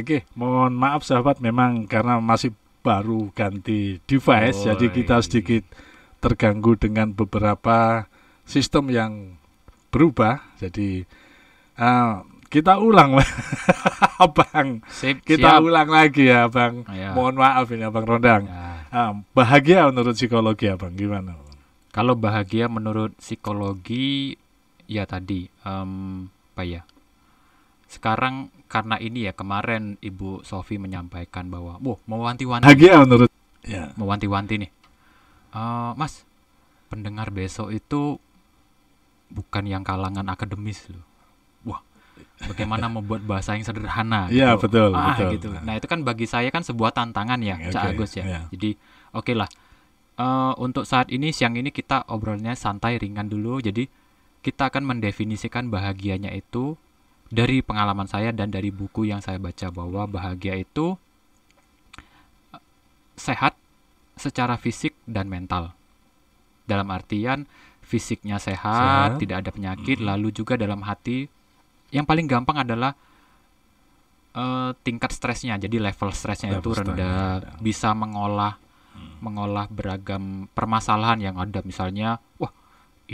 Oke, mohon maaf sahabat memang karena masih baru ganti device oh, jadi kita sedikit terganggu dengan beberapa sistem yang berubah. Jadi uh, kita ulang Abang. Sip, kita siap. ulang lagi ya, Abang. Ya. Mohon maaf ini Abang Rondang. Ya. Uh, bahagia menurut psikologi Abang gimana? Kalau bahagia menurut psikologi ya tadi um, apa ya? Sekarang karena ini ya kemarin Ibu Sofi menyampaikan bahwa, "Wah, mewanti-wanti." ya menurut ya. Mewanti-wanti nih. Uh, mas, pendengar besok itu bukan yang kalangan akademis loh. Wah, bagaimana membuat bahasa yang sederhana Iya, gitu. betul, ah, betul. gitu. Nah, nah itu kan bagi saya kan sebuah tantangan ya, okay, Cak Agus ya. Yeah. Jadi, oke okay lah. Uh, untuk saat ini siang ini kita obrolnya santai ringan dulu. Jadi, kita akan mendefinisikan bahagianya itu dari pengalaman saya dan dari buku yang saya baca bahwa bahagia itu eh, sehat secara fisik dan mental. Dalam artian fisiknya sehat, sehat. tidak ada penyakit, -hmm. lalu juga dalam hati yang paling gampang adalah uh, tingkat stresnya. Jadi level stresnya level itu rendah, rendah, bisa mengolah hmm. mengolah beragam permasalahan yang ada misalnya, wah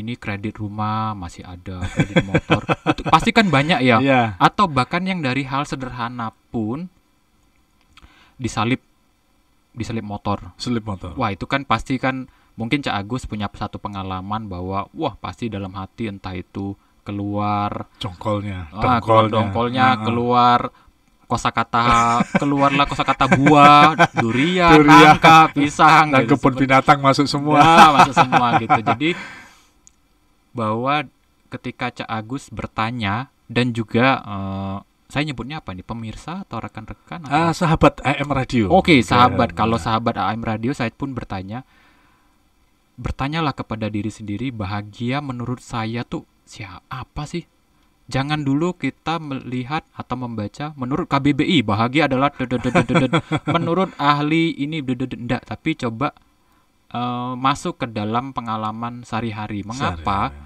ini kredit rumah masih ada kredit motor pasti kan banyak ya yeah. atau bahkan yang dari hal sederhana pun disalip disalip motor selip motor wah itu kan pasti kan mungkin Cak Agus punya satu pengalaman bahwa wah pasti dalam hati entah itu keluar congkolnya ah, dongkolnya uh-huh. keluar kosakata keluarlah kosakata buah durian, durian, nangka, pisang dan gitu. kebun binatang masuk semua. Ya, masuk semua gitu. Jadi bahwa ketika Cak Agus bertanya dan juga uh, saya nyebutnya apa nih pemirsa atau rekan-rekan uh, sahabat AM radio. Oke, okay, sahabat. AM. Kalau sahabat AM radio saya pun bertanya bertanyalah kepada diri sendiri bahagia menurut saya tuh siapa sih? Jangan dulu kita melihat atau membaca menurut KBBI bahagia adalah menurut ahli ini tidak tapi coba uh, masuk ke dalam pengalaman sehari-hari. Mengapa? Sehari ya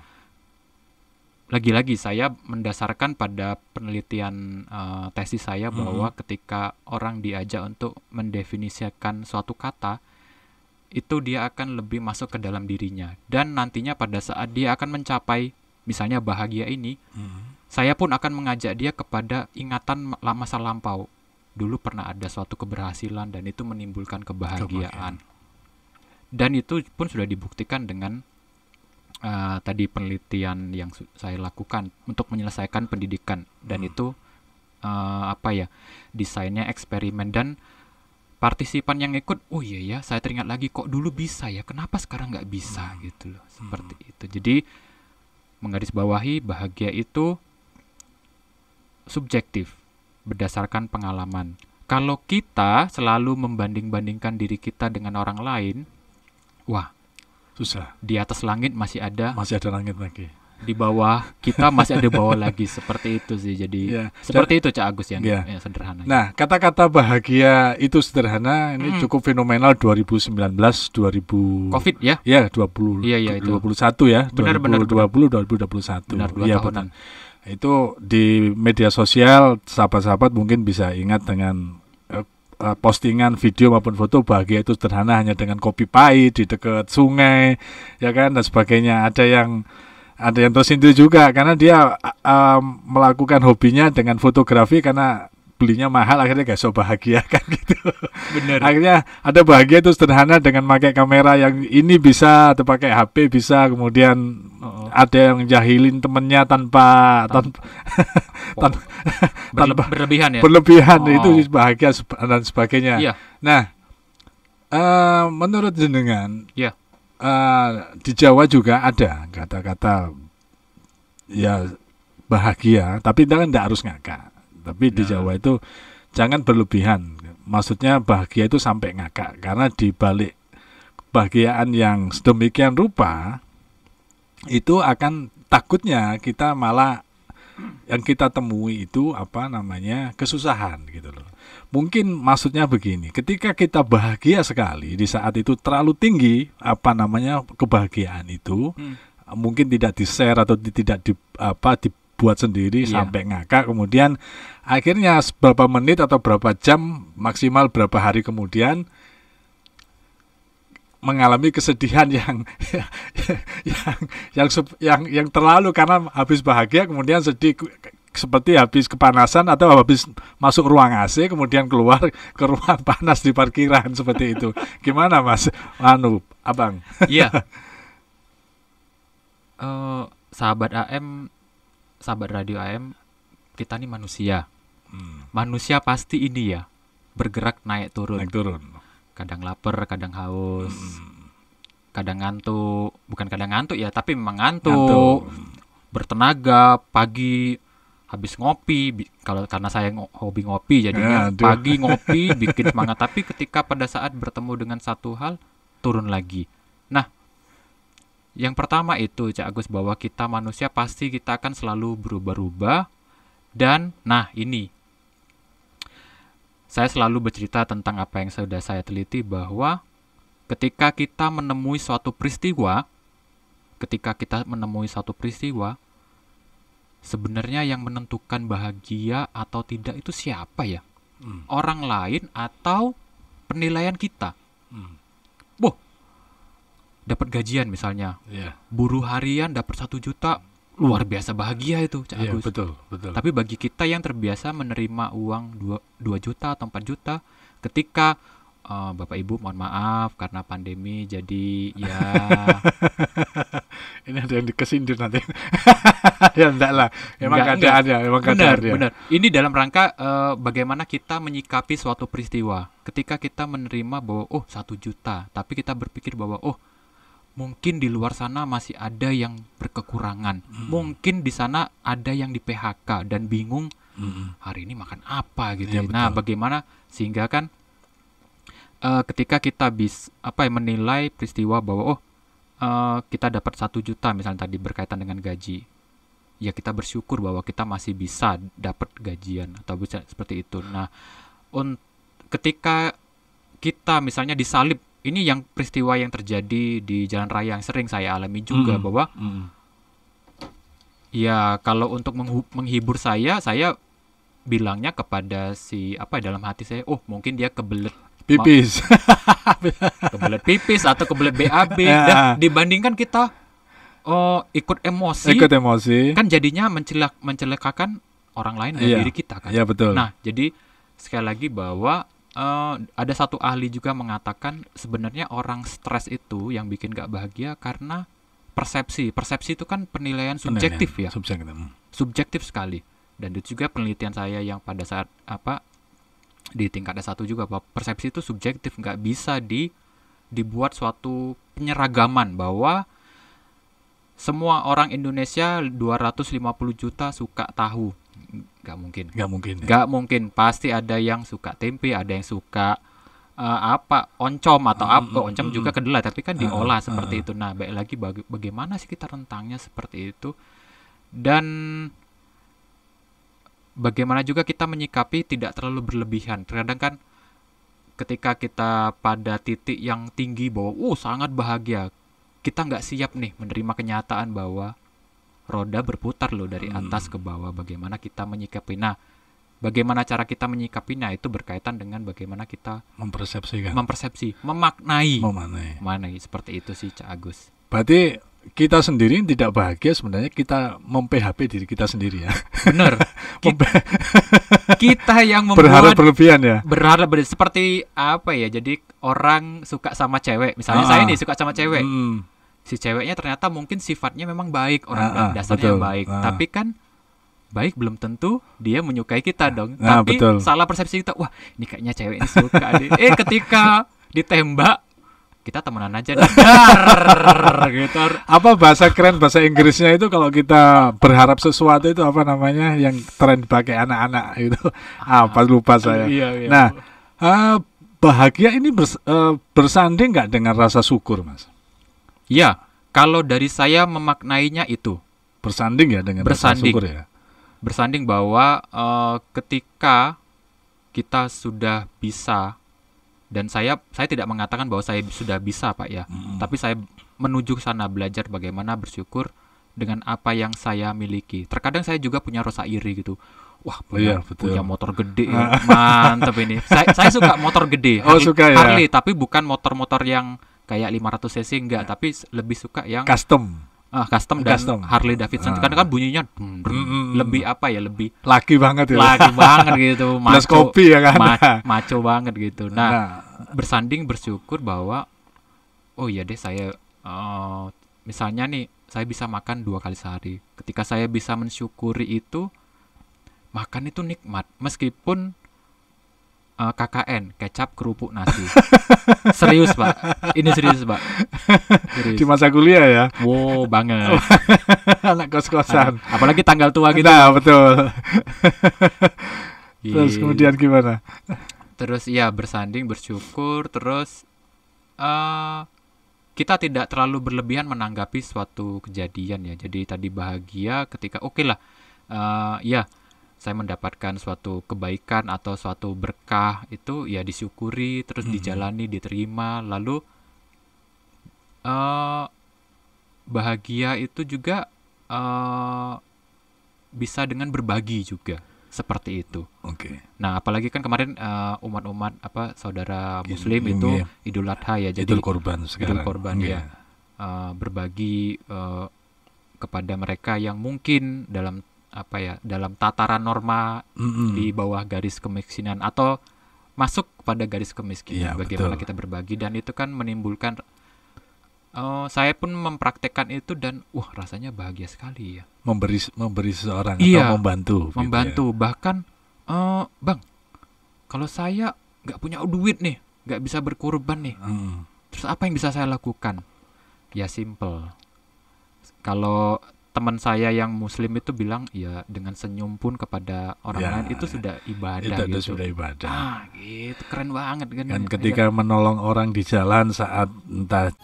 lagi-lagi saya mendasarkan pada penelitian uh, tesis saya mm -hmm. bahwa ketika orang diajak untuk mendefinisikan suatu kata itu dia akan lebih masuk ke dalam dirinya dan nantinya pada saat dia akan mencapai misalnya bahagia ini hmm saya pun akan mengajak dia kepada ingatan masa lampau dulu pernah ada suatu keberhasilan dan itu menimbulkan kebahagiaan Kebahagian. dan itu pun sudah dibuktikan dengan uh, tadi penelitian yang saya lakukan untuk menyelesaikan pendidikan dan hmm. itu uh, apa ya desainnya eksperimen dan partisipan yang ikut oh iya ya saya teringat lagi kok dulu bisa ya kenapa sekarang nggak bisa hmm. gitu loh seperti hmm. itu jadi menggarisbawahi bahagia itu subjektif berdasarkan pengalaman kalau kita selalu membanding-bandingkan diri kita dengan orang lain wah susah di atas langit masih ada masih ada langit lagi di bawah kita masih ada bawah lagi seperti itu sih jadi ya, seperti dan, itu cak Agus yang, ya. yang sederhana nah kata-kata bahagia itu sederhana ini hmm. cukup fenomenal 2019 2000 covid ya ya 20 iya, iya, 2021 ya benar, 2020 benar, 2021 benar, dua ya, tahunan. benar itu di media sosial sahabat-sahabat mungkin bisa ingat dengan Eh, postingan video maupun foto bahagia itu sederhana hanya dengan kopi pahit di dekat sungai ya kan dan sebagainya ada yang ada yang tersindir juga karena dia um, melakukan hobinya dengan fotografi karena belinya mahal akhirnya gak so bahagia kan gitu. Bener. Akhirnya ada bahagia itu sederhana dengan pakai kamera yang ini bisa atau pakai HP bisa kemudian ada yang jahilin temennya tanpa tanpa tanpa, oh. tanpa berlebihan ya berlebihan oh. itu bahagia dan sebagainya iya. nah uh, menurut jenengan ya uh, di Jawa juga ada kata-kata ya bahagia tapi kan tidak harus ngakak tapi nah. di iya. Jawa itu jangan berlebihan maksudnya bahagia itu sampai ngakak karena di balik kebahagiaan yang sedemikian rupa itu akan takutnya kita malah yang kita temui itu apa namanya kesusahan gitu loh. Mungkin maksudnya begini, ketika kita bahagia sekali di saat itu terlalu tinggi apa namanya kebahagiaan itu hmm. mungkin tidak di share atau di, tidak di apa dibuat sendiri yeah. sampai ngakak kemudian akhirnya beberapa menit atau berapa jam maksimal berapa hari kemudian mengalami kesedihan yang yang yang yang yang terlalu karena habis bahagia kemudian sedih seperti habis kepanasan atau habis masuk ruang AC kemudian keluar ke ruang panas di parkiran seperti itu. Gimana Mas? Anu, Abang. Iya. uh, sahabat AM, sahabat radio AM, kita ini manusia. Hmm. Manusia pasti ini ya, bergerak naik turun. Naik turun kadang lapar kadang haus hmm. kadang ngantuk bukan kadang ngantuk ya tapi memang ngantuk, ngantuk. bertenaga pagi habis ngopi kalau karena saya hobi ngopi jadinya ya, pagi ngopi bikin semangat tapi ketika pada saat bertemu dengan satu hal turun lagi nah yang pertama itu Cak Agus bahwa kita manusia pasti kita akan selalu berubah-ubah dan nah ini saya selalu bercerita tentang apa yang sudah saya teliti bahwa ketika kita menemui suatu peristiwa, ketika kita menemui suatu peristiwa, sebenarnya yang menentukan bahagia atau tidak itu siapa ya? Hmm. Orang lain atau penilaian kita? Hmm. Boh, dapat gajian misalnya, yeah. buruh harian dapat satu juta, luar biasa bahagia itu Cak iya, Agus. Iya, betul, betul. Tapi bagi kita yang terbiasa menerima uang 2, 2 juta atau 4 juta ketika uh, Bapak Ibu mohon maaf karena pandemi jadi ya ini ada yang dikesindir nanti. ya enggak lah. Emang enggak, keadaannya, enggak. Ya, emang benar, keadaannya. Benar, Ini dalam rangka uh, bagaimana kita menyikapi suatu peristiwa. Ketika kita menerima bahwa oh satu juta, tapi kita berpikir bahwa oh mungkin di luar sana masih ada yang berkekurangan. Hmm. Mungkin di sana ada yang di PHK dan bingung hmm. hari ini makan apa gitu. Iya, ya, nah, bagaimana sehingga kan uh, ketika kita bis apa ya menilai peristiwa bahwa oh uh, kita dapat satu juta misalnya tadi berkaitan dengan gaji. Ya kita bersyukur bahwa kita masih bisa dapat gajian atau bisa seperti itu. Nah, on, ketika kita misalnya disalib ini yang peristiwa yang terjadi di jalan raya yang sering saya alami juga mm. bahwa mm. ya kalau untuk menghibur saya saya bilangnya kepada si apa dalam hati saya oh mungkin dia kebelet pipis kebelet pipis atau kebelet BAB dan ya. nah, dibandingkan kita oh ikut emosi ikut emosi kan jadinya mencelak mencelakakan orang lain dan iya. diri kita kan. Iya betul. Nah, jadi sekali lagi bahwa uh, ada satu ahli juga mengatakan sebenarnya orang stres itu yang bikin gak bahagia karena persepsi. Persepsi itu kan penilaian subjektif penilaian, ya. Subjektif. Gitu. Subjektif sekali. Dan itu juga penelitian saya yang pada saat apa di tingkat S1 juga bahwa persepsi itu subjektif, nggak bisa di dibuat suatu penyeragaman bahwa semua orang Indonesia 250 juta suka tahu nggak mungkin nggak mungkin ya? nggak ya? mungkin pasti ada yang suka tempe ada yang suka uh, apa oncom atau uh, apa oncom uh, juga kedelai tapi kan diolah ah, ah, seperti ah. itu nah baik lagi baga bagaimana sih kita rentangnya seperti itu dan bagaimana juga kita menyikapi tidak terlalu berlebihan terkadang kan ketika kita pada titik yang tinggi bahwa uh sangat bahagia kita nggak siap nih menerima kenyataan bahwa roda berputar loh dari hmm. atas ke bawah bagaimana kita menyikapi nah bagaimana cara kita menyikapinya itu berkaitan dengan bagaimana kita mempersepsikan mempersepsi memaknai memaknai memaknai seperti itu sih Cak Agus berarti kita sendiri tidak bahagia sebenarnya kita mem diri kita sendiri ya benar kita, kita yang membuat berharap berlebihan ya berharap ber seperti apa ya jadi orang suka sama cewek misalnya ah, saya ah. nih suka sama cewek hmm si ceweknya ternyata mungkin sifatnya memang baik orang ah, ah dasarnya betul. baik ah. tapi kan baik belum tentu dia menyukai kita ah, dong ah, tapi betul. salah persepsi kita wah ini kayaknya cewek ini suka deh eh ketika ditembak kita temenan aja gitu. Apa bahasa keren bahasa Inggrisnya itu kalau kita berharap sesuatu itu apa namanya yang tren pakai anak-anak itu apa ah, lupa iya, saya. Iya, nah, iya. Nah, uh, bahagia ini bers, uh, bersanding nggak dengan rasa syukur, Mas? Ya, kalau dari saya memaknainya itu bersanding ya dengan bersanding. ya. Bersanding bahwa uh, ketika kita sudah bisa dan saya saya tidak mengatakan bahwa saya sudah bisa Pak ya, hmm. tapi saya menuju ke sana belajar bagaimana bersyukur dengan apa yang saya miliki. Terkadang saya juga punya rasa iri gitu wah iya, punya, ya, betul. punya motor gede mantep ini saya, saya suka motor gede oh, Harley, suka ya? Harley tapi bukan motor-motor yang kayak 500 cc enggak, ya. tapi lebih suka yang custom. Ah, custom dan custom. Harley Davidson uh. kan kan bunyinya hmm. lebih apa ya lebih laki banget ya laki banget gitu maco kopi ya kan ma maco banget gitu nah, nah bersanding bersyukur bahwa oh iya deh saya uh, misalnya nih saya bisa makan dua kali sehari ketika saya bisa mensyukuri itu makan itu nikmat meskipun uh, eh, KKN kecap kerupuk nasi serius pak ini serius pak serius. di masa kuliah ya wow banget oh, anak kos kosan apalagi tanggal tua gitu nah betul iya. terus kemudian gimana terus ya bersanding bersyukur terus uh, kita tidak terlalu berlebihan menanggapi suatu kejadian ya jadi tadi bahagia ketika oke okay lah uh, ya saya mendapatkan suatu kebaikan atau suatu berkah itu ya disyukuri terus mm -hmm. dijalani diterima lalu uh, bahagia itu juga uh, bisa dengan berbagi juga seperti itu. Oke. Okay. Nah, apalagi kan kemarin eh, umat-umat uh, apa saudara iya, muslim iya, itu yeah. Idul Adha ya. Jadi Idul korban sekarang. Idul korban iya. ya. Uh, berbagi uh, kepada mereka yang mungkin dalam apa ya dalam tataran norma mm-hmm. di bawah garis kemiskinan atau masuk pada garis kemiskinan ya, bagaimana betul. kita berbagi dan itu kan menimbulkan uh, saya pun mempraktekkan itu dan wah rasanya bahagia sekali ya memberi memberi seorang iya, atau membantu membantu gitu ya. bahkan uh, bang kalau saya nggak punya duit nih nggak bisa berkorban nih mm. terus apa yang bisa saya lakukan ya simple kalau teman saya yang muslim itu bilang ya dengan senyum pun kepada orang ya, lain itu sudah ibadah itu, gitu. sudah ibadah ah gitu keren banget kan dan ya. ketika ya. menolong orang di jalan saat entah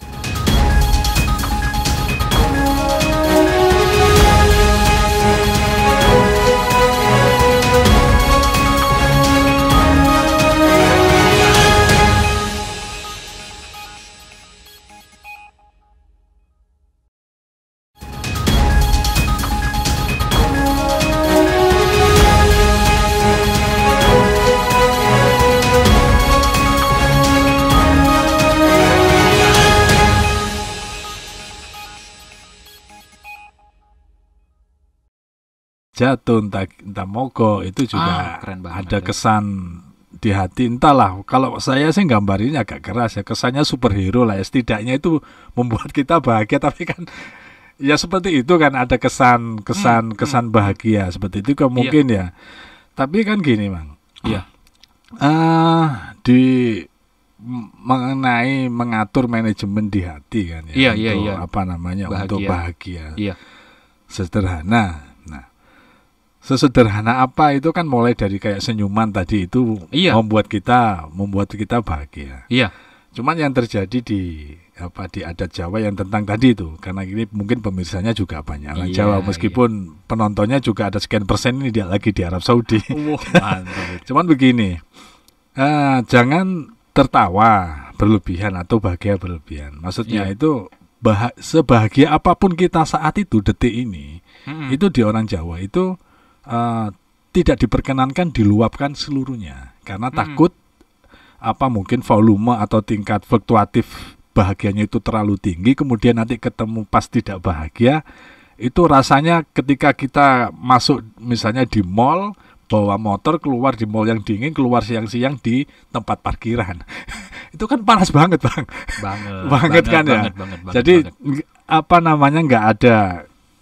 jatuh entah entah moko itu juga ah, keren banget. ada kesan di hati entahlah kalau saya sih gambarnya agak keras ya kesannya superhero lah ya setidaknya itu membuat kita bahagia tapi kan ya seperti itu kan ada kesan kesan hmm, hmm. kesan bahagia seperti itu kan mungkin iya. ya tapi kan gini mang ya uh, di mengenai mengatur manajemen di hati kan ya iya, iya untuk iya, iya. apa namanya bahagia. untuk bahagia iya. sederhana sesederhana apa itu kan mulai dari kayak senyuman tadi itu iya. membuat kita membuat kita bahagia. Iya. Cuman yang terjadi di apa di adat Jawa yang tentang tadi itu karena ini mungkin pemirsanya juga banyak orang iya, Jawa iya. meskipun iya. penontonnya juga ada sekian persen ini dia lagi di Arab Saudi. Wow, Cuman begini, uh, jangan tertawa berlebihan atau bahagia berlebihan. Maksudnya iya. itu bah sebahagia apapun kita saat itu detik ini mm -hmm. itu di orang Jawa itu uh, tidak diperkenankan diluapkan seluruhnya karena hmm. takut apa mungkin volume atau tingkat fluktuatif bahagianya itu terlalu tinggi kemudian nanti ketemu pas tidak bahagia itu rasanya ketika kita masuk misalnya di mall bawa motor keluar di mall yang dingin keluar siang-siang di tempat parkiran itu kan panas banget bang banget banget kan ya? banget, ya banget, banget, jadi banget. apa namanya nggak ada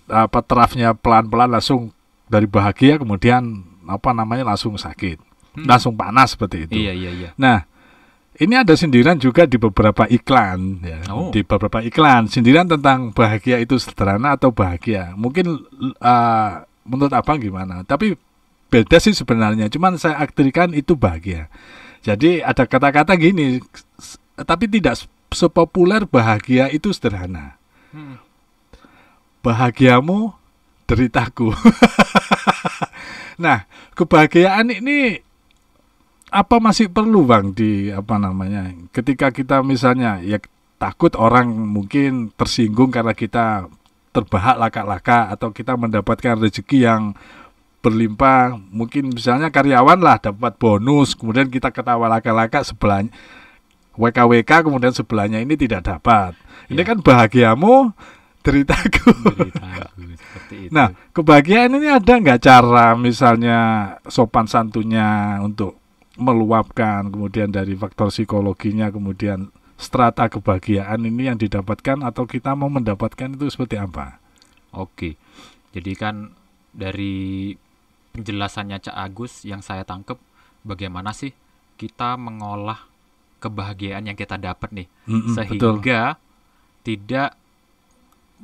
apa terafnya pelan-pelan langsung dari bahagia kemudian apa namanya langsung sakit, hmm. langsung panas seperti itu. Iya iya iya. Nah ini ada sindiran juga di beberapa iklan ya, oh. di beberapa iklan sindiran tentang bahagia itu sederhana atau bahagia. Mungkin uh, menurut apa gimana? Tapi beda sih sebenarnya. Cuman saya aktirkan itu bahagia. Jadi ada kata-kata gini, tapi tidak sepopuler bahagia itu sederhana. Hmm. Bahagiamu deritaku. nah, kebahagiaan ini apa masih perlu Bang di apa namanya? Ketika kita misalnya ya takut orang mungkin tersinggung karena kita terbahak laka-laka atau kita mendapatkan rezeki yang berlimpah, mungkin misalnya karyawan lah dapat bonus, kemudian kita ketawa laka-laka sebelahnya WKWK kemudian sebelahnya ini tidak dapat. Ini ya. kan bahagiamu ceritaku. Nah, kebahagiaan ini ada nggak cara misalnya sopan santunnya untuk meluapkan, kemudian dari faktor psikologinya, kemudian strata kebahagiaan ini yang didapatkan atau kita mau mendapatkan itu seperti apa? Oke, jadi kan dari penjelasannya Cak Agus yang saya tangkep, bagaimana sih kita mengolah kebahagiaan yang kita dapat nih, mm -mm, sehingga betul. tidak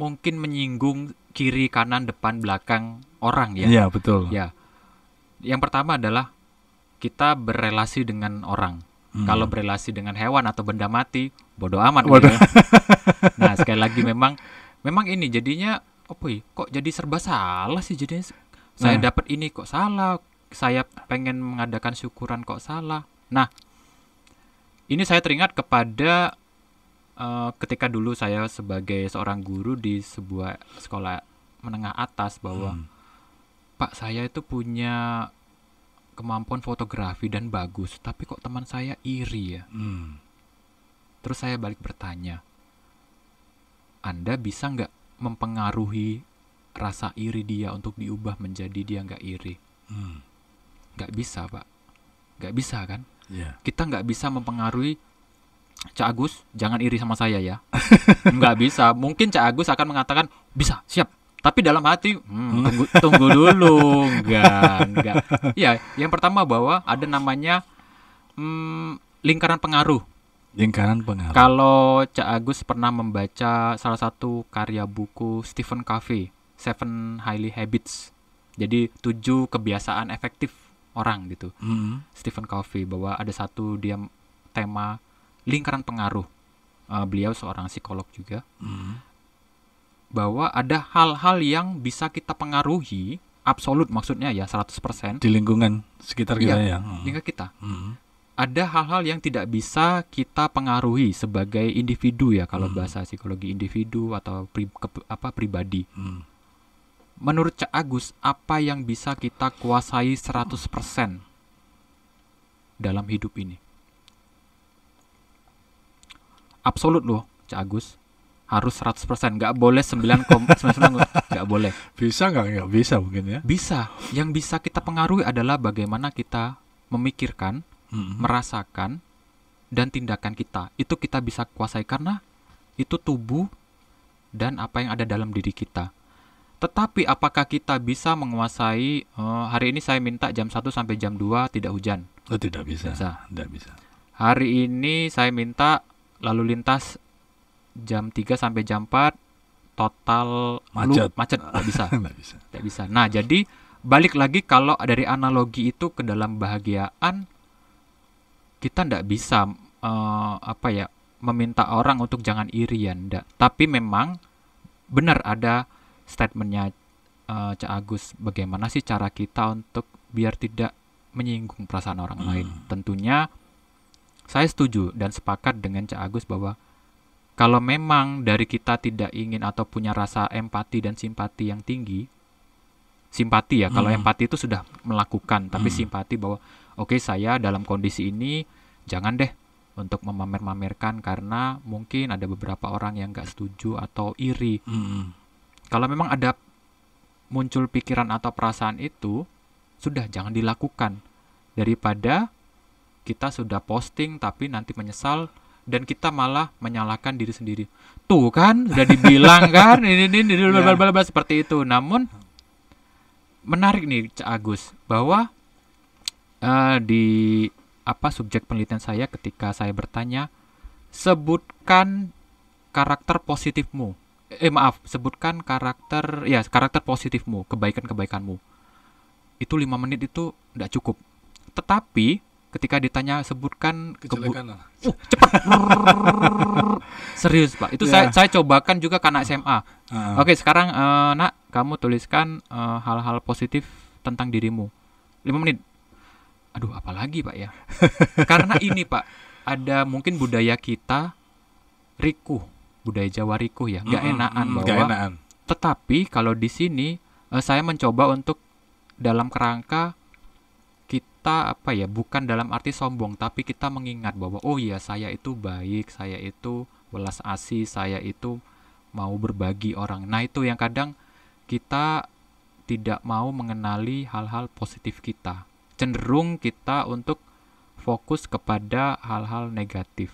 mungkin menyinggung kiri kanan depan belakang orang ya. Iya betul. Ya. Yang pertama adalah kita berrelasi dengan orang. Hmm. Kalau berrelasi dengan hewan atau benda mati, bodoh amat. Bodoh. Gitu ya. nah sekali lagi memang memang ini jadinya oh boy, ya, kok jadi serba salah sih jadinya saya nah. dapat ini kok salah saya pengen mengadakan syukuran kok salah nah ini saya teringat kepada Eh, ketika dulu saya sebagai seorang guru di sebuah sekolah menengah atas bahwa hmm. Pak saya itu punya kemampuan fotografi dan bagus, tapi kok teman saya iri ya. Hmm. Terus saya balik bertanya, Anda bisa nggak mempengaruhi rasa iri dia untuk diubah menjadi dia nggak iri? Hmm. Nggak bisa pak, nggak bisa kan? Yeah. Kita nggak bisa mempengaruhi Cak Agus, jangan iri sama saya ya. Enggak bisa. Mungkin Cak Agus akan mengatakan, bisa, siap. Tapi dalam hati, hmm, hmm. tunggu, tunggu dulu. Enggak, enggak. Ya, yang pertama bahwa ada namanya hmm, lingkaran pengaruh. Lingkaran pengaruh. Kalau Cak Agus pernah membaca salah satu karya buku Stephen Covey, Seven Highly Habits. Jadi tujuh kebiasaan efektif orang gitu. Mm -hmm. Stephen Covey bahwa ada satu dia tema lingkaran pengaruh. Uh, beliau seorang psikolog juga. Hmm. Bahwa ada hal-hal yang bisa kita pengaruhi absolut maksudnya ya 100% di lingkungan sekitar iya, kita ya. ya. Hmm. Lingkungan kita. Hmm. Ada hal-hal yang tidak bisa kita pengaruhi sebagai individu ya kalau hmm. bahasa psikologi individu atau pri, ke, apa pribadi. Hmm. Menurut Cak Agus, apa yang bisa kita kuasai 100% dalam hidup ini? absolut loh Cak Agus harus 100% nggak boleh 9,99 nggak boleh bisa nggak nggak bisa mungkin ya bisa yang bisa kita pengaruhi adalah bagaimana kita memikirkan mm -hmm. merasakan dan tindakan kita itu kita bisa kuasai karena itu tubuh dan apa yang ada dalam diri kita tetapi apakah kita bisa menguasai uh, hari ini saya minta jam 1 sampai jam 2 tidak hujan oh, tidak bisa. bisa tidak bisa hari ini saya minta lalu lintas jam 3 sampai jam 4 total macet macet nggak bisa nggak bisa bisa nah jadi balik lagi kalau dari analogi itu ke dalam bahagiaan kita nggak bisa uh, apa ya meminta orang untuk jangan irian ndak tapi memang benar ada statementnya uh, Cak Agus bagaimana sih cara kita untuk biar tidak menyinggung perasaan orang hmm. lain tentunya saya setuju dan sepakat dengan Cak Agus bahwa kalau memang dari kita tidak ingin atau punya rasa empati dan simpati yang tinggi, simpati ya, kalau kalau hmm. empati itu sudah melakukan, tapi mm. simpati bahwa oke okay, saya dalam kondisi ini jangan deh untuk memamer-mamerkan karena mungkin ada beberapa orang yang nggak setuju atau iri. Mm. Kalau memang ada muncul pikiran atau perasaan itu, sudah jangan dilakukan daripada kita sudah posting tapi nanti menyesal dan kita malah menyalahkan diri sendiri. Tuh kan, sudah dibilang kan, ini ini, ini iya. bla bla seperti itu. Namun menarik nih Cak Agus bahwa uh, di apa subjek penelitian saya ketika saya bertanya sebutkan karakter positifmu. Eh maaf, sebutkan karakter ya karakter positifmu, kebaikan-kebaikanmu. Itu lima menit itu tidak cukup. Tetapi ketika ditanya sebutkan kejelekan uh, cepat serius pak itu yeah. saya iya. saya cobakan juga karena SMA uh. oke sekarang uh, nak kamu tuliskan eh, hal-hal uh, positif tentang dirimu lima menit aduh apalagi pak ya karena ini pak ada mungkin budaya kita riku budaya Jawa riku ya nggak mm -hmm, enakan bahwa enaan. tetapi kalau di sini uh, saya mencoba untuk dalam kerangka kita apa ya bukan dalam arti sombong tapi kita mengingat bahwa oh ya saya itu baik saya itu welas asih saya itu mau berbagi orang nah itu yang kadang kita tidak mau mengenali hal-hal positif kita cenderung kita untuk fokus kepada hal-hal negatif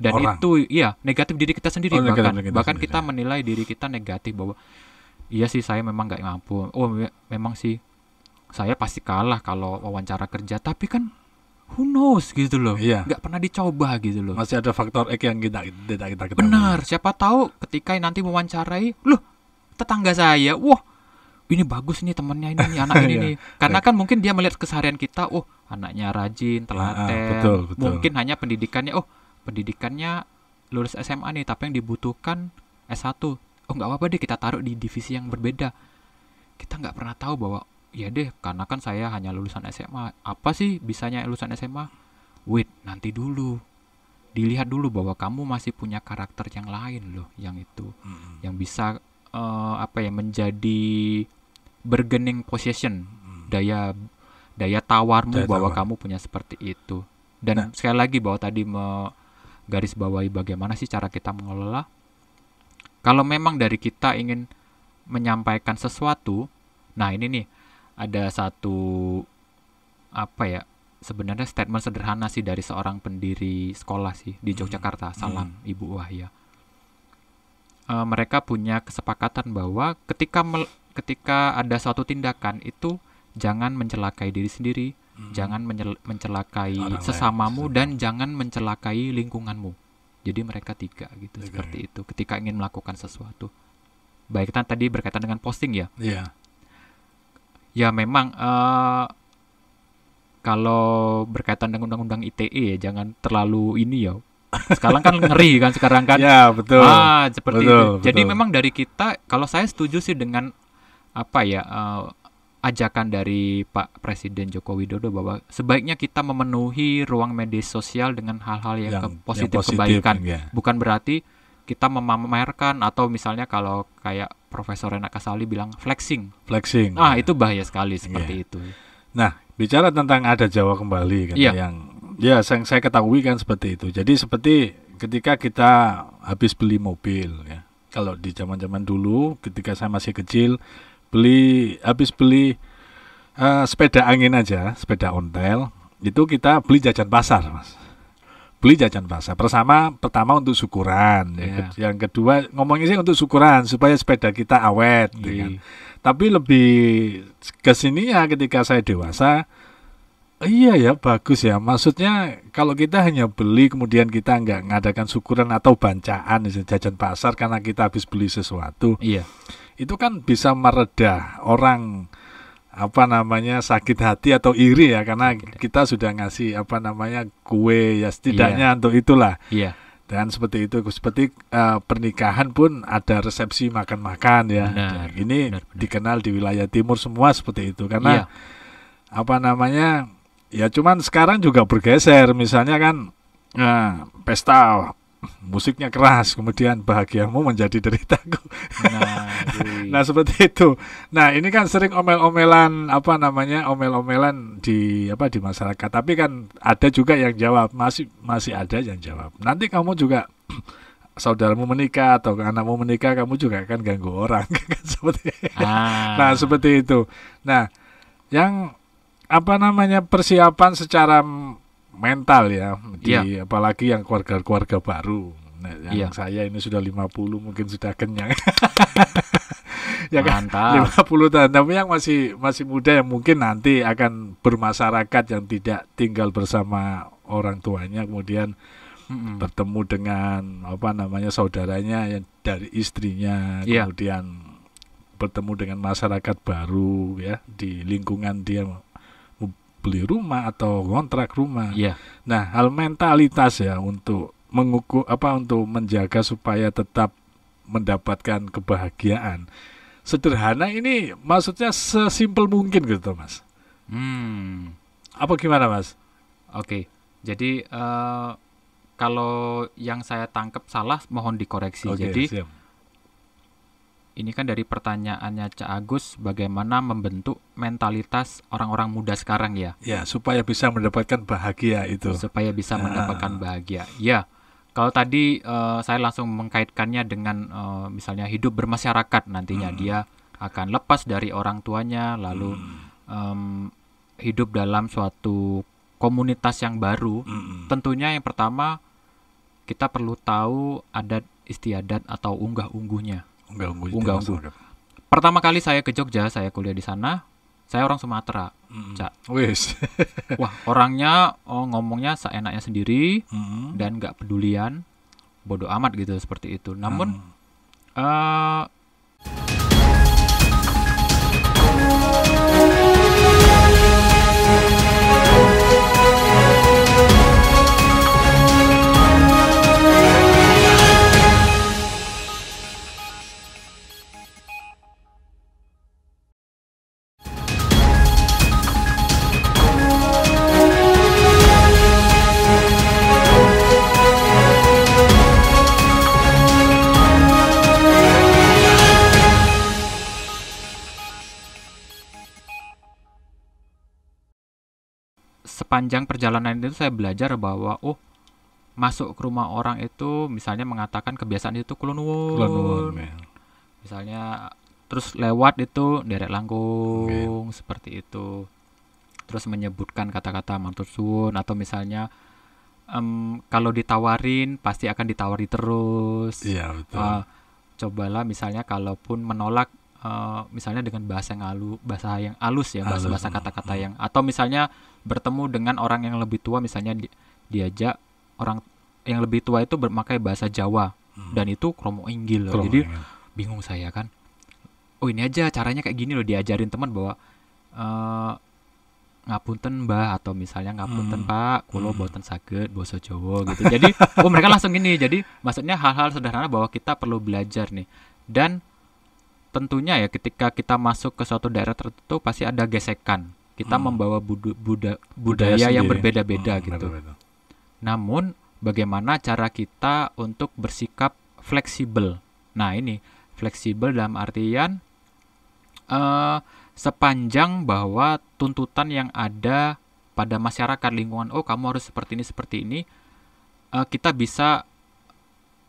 dan orang. itu iya negatif diri kita sendiri oh, bahkan negatif, negatif, bahkan kita menilai diri kita negatif bahwa iya sih saya memang nggak mampu oh me memang sih saya pasti kalah kalau wawancara kerja tapi kan who knows gitu loh iya. nggak pernah dicoba gitu loh masih ada faktor ek yang kita tidak kita ketahui benar siapa tahu ketika nanti mewawancarai loh tetangga saya wah ini bagus nih temennya ini nih, anak ini iya. nih karena kan mungkin dia melihat keseharian kita oh anaknya rajin ah, ah, telaten ah, betul, betul. mungkin hanya pendidikannya oh pendidikannya lulus SMA nih tapi yang dibutuhkan S1 oh nggak apa-apa deh kita taruh di divisi yang berbeda kita nggak pernah tahu bahwa Ya deh, karena kan saya hanya lulusan SMA. Apa sih bisanya lulusan SMA? Wait, nanti dulu. Dilihat dulu bahwa kamu masih punya karakter yang lain loh, yang itu, hmm. yang bisa uh, apa ya menjadi bargaining possession, hmm. daya daya tawarmu daya bahwa tawar. kamu punya seperti itu. Dan nah. sekali lagi bahwa tadi me garis bawahi bagaimana sih cara kita mengelola. Kalau memang dari kita ingin menyampaikan sesuatu, nah ini nih ada satu apa ya sebenarnya statement sederhana sih dari seorang pendiri sekolah sih di hmm. Yogyakarta hmm. salam hmm. Ibu Wahya uh, mereka punya kesepakatan bahwa ketika ketika ada suatu tindakan itu jangan mencelakai diri sendiri hmm. jangan mencelakai Orang sesamamu lain. dan jangan mencelakai lingkunganmu jadi mereka tiga gitu okay. seperti ya. itu ketika ingin melakukan sesuatu baik kan tadi berkaitan dengan posting ya yeah. Ya memang uh, kalau berkaitan dengan undang-undang ITE ya jangan terlalu ini ya. Sekarang kan ngeri kan sekarang kan. Ya, betul. Ah, seperti betul, itu. Betul. Jadi memang dari kita kalau saya setuju sih dengan apa ya uh, ajakan dari Pak Presiden Joko Widodo bahwa sebaiknya kita memenuhi ruang media sosial dengan hal-hal yang, yang, ke positif, yang positif kebaikan. Ya. Bukan berarti kita memamerkan atau misalnya kalau kayak Profesor Renak Kasali bilang flexing. Flexing. Ah, itu bahaya sekali seperti yeah. itu. Nah, bicara tentang ada Jawa kembali kan yeah. yang ya yang saya ketahui kan seperti itu. Jadi seperti ketika kita habis beli mobil ya. Kalau di zaman-zaman dulu ketika saya masih kecil beli habis beli uh, sepeda angin aja, sepeda ontel, itu kita beli jajan pasar, Mas beli jajan pasar. Pertama, pertama untuk syukuran. Ya. Ya. Yang kedua ngomongnya sih untuk syukuran supaya sepeda kita awet. Ya. Kan. Tapi lebih ke ya ketika saya dewasa, iya ya bagus ya. Maksudnya kalau kita hanya beli kemudian kita nggak ngadakan syukuran atau bancaan jajan pasar karena kita habis beli sesuatu. Iya. Itu kan bisa meredah orang apa namanya sakit hati atau iri ya karena kita sudah ngasih apa namanya kue ya setidaknya yeah. untuk itulah. Yeah. Dan seperti itu seperti uh, pernikahan pun ada resepsi makan-makan ya. Benar, ini benar, benar. dikenal di wilayah timur semua seperti itu karena yeah. apa namanya ya cuman sekarang juga bergeser misalnya kan uh, pesta musiknya keras, kemudian bahagiamu menjadi deritaku. Nah, nah seperti itu. Nah ini kan sering omel-omelan apa namanya omel-omelan di apa di masyarakat. Tapi kan ada juga yang jawab masih masih ada yang jawab. Nanti kamu juga saudaramu menikah atau anakmu menikah kamu juga akan ganggu orang kan seperti ah. nah seperti itu. Nah yang apa namanya persiapan secara mental ya di ya. apalagi yang keluarga-keluarga baru. Nah, yang ya. saya ini sudah 50 mungkin sudah kenyang. ya kan? Mantap. 50 tahun tapi yang masih masih muda yang mungkin nanti akan bermasyarakat yang tidak tinggal bersama orang tuanya kemudian mm-hmm. bertemu dengan apa namanya saudaranya yang dari istrinya yeah. kemudian bertemu dengan masyarakat baru ya di lingkungan dia beli rumah atau kontrak rumah. Yeah. Nah, hal mentalitas ya untuk mengukur apa untuk menjaga supaya tetap mendapatkan kebahagiaan. Sederhana ini maksudnya sesimpel mungkin gitu, Mas. Hmm. Apa gimana, Mas? Oke. Okay. Jadi uh, kalau yang saya tangkap salah mohon dikoreksi. Okay, Jadi siap ini kan dari pertanyaannya Cak Agus, bagaimana membentuk mentalitas orang-orang muda sekarang ya? Ya, supaya bisa mendapatkan bahagia itu. Supaya bisa ya. mendapatkan bahagia. Ya, kalau tadi uh, saya langsung mengkaitkannya dengan uh, misalnya hidup bermasyarakat nantinya hmm. dia akan lepas dari orang tuanya, lalu hmm. um, hidup dalam suatu komunitas yang baru. Hmm. Tentunya yang pertama kita perlu tahu adat istiadat atau unggah-ungguhnya. Unggah ungguh. Pertama kali saya ke Jogja, saya kuliah di sana. Saya orang Sumatera, mm. Cak. Wis. Wah, orangnya oh, ngomongnya seenaknya sendiri mm. dan nggak pedulian, bodoh amat gitu seperti itu. Namun mm. uh, sepanjang perjalanan itu saya belajar bahwa oh masuk ke rumah orang itu misalnya mengatakan kebiasaan itu kulonwon. Ya. Misalnya terus lewat itu derek langkung okay. seperti itu. Terus menyebutkan kata-kata mantur suun atau misalnya um, kalau ditawarin pasti akan ditawari terus. yeah, betul. Uh, cobalah misalnya kalaupun menolak Eh, misalnya dengan bahasa yang alu bahasa yang alus ya bahasa bahasa kata-kata yang atau misalnya bertemu dengan orang yang lebih tua misalnya di, diajak orang yang lebih tua itu bermakai bahasa Jawa hmm. dan itu kromo inggil kromo jadi ya. bingung saya kan oh ini aja caranya kayak gini loh diajarin teman bahwa uh, ngapunten mbah atau misalnya ngapunten hmm. pak kulo hmm. boten saged boso jowo gitu jadi oh mereka langsung ini jadi maksudnya hal-hal sederhana bahwa kita perlu belajar nih dan tentunya ya ketika kita masuk ke suatu daerah tertentu pasti ada gesekan. Kita hmm. membawa budu, buda, budaya, budaya yang berbeda-beda hmm, gitu. Berbeda. Namun bagaimana cara kita untuk bersikap fleksibel? Nah, ini fleksibel dalam artian uh, sepanjang bahwa tuntutan yang ada pada masyarakat lingkungan oh kamu harus seperti ini seperti ini uh, kita bisa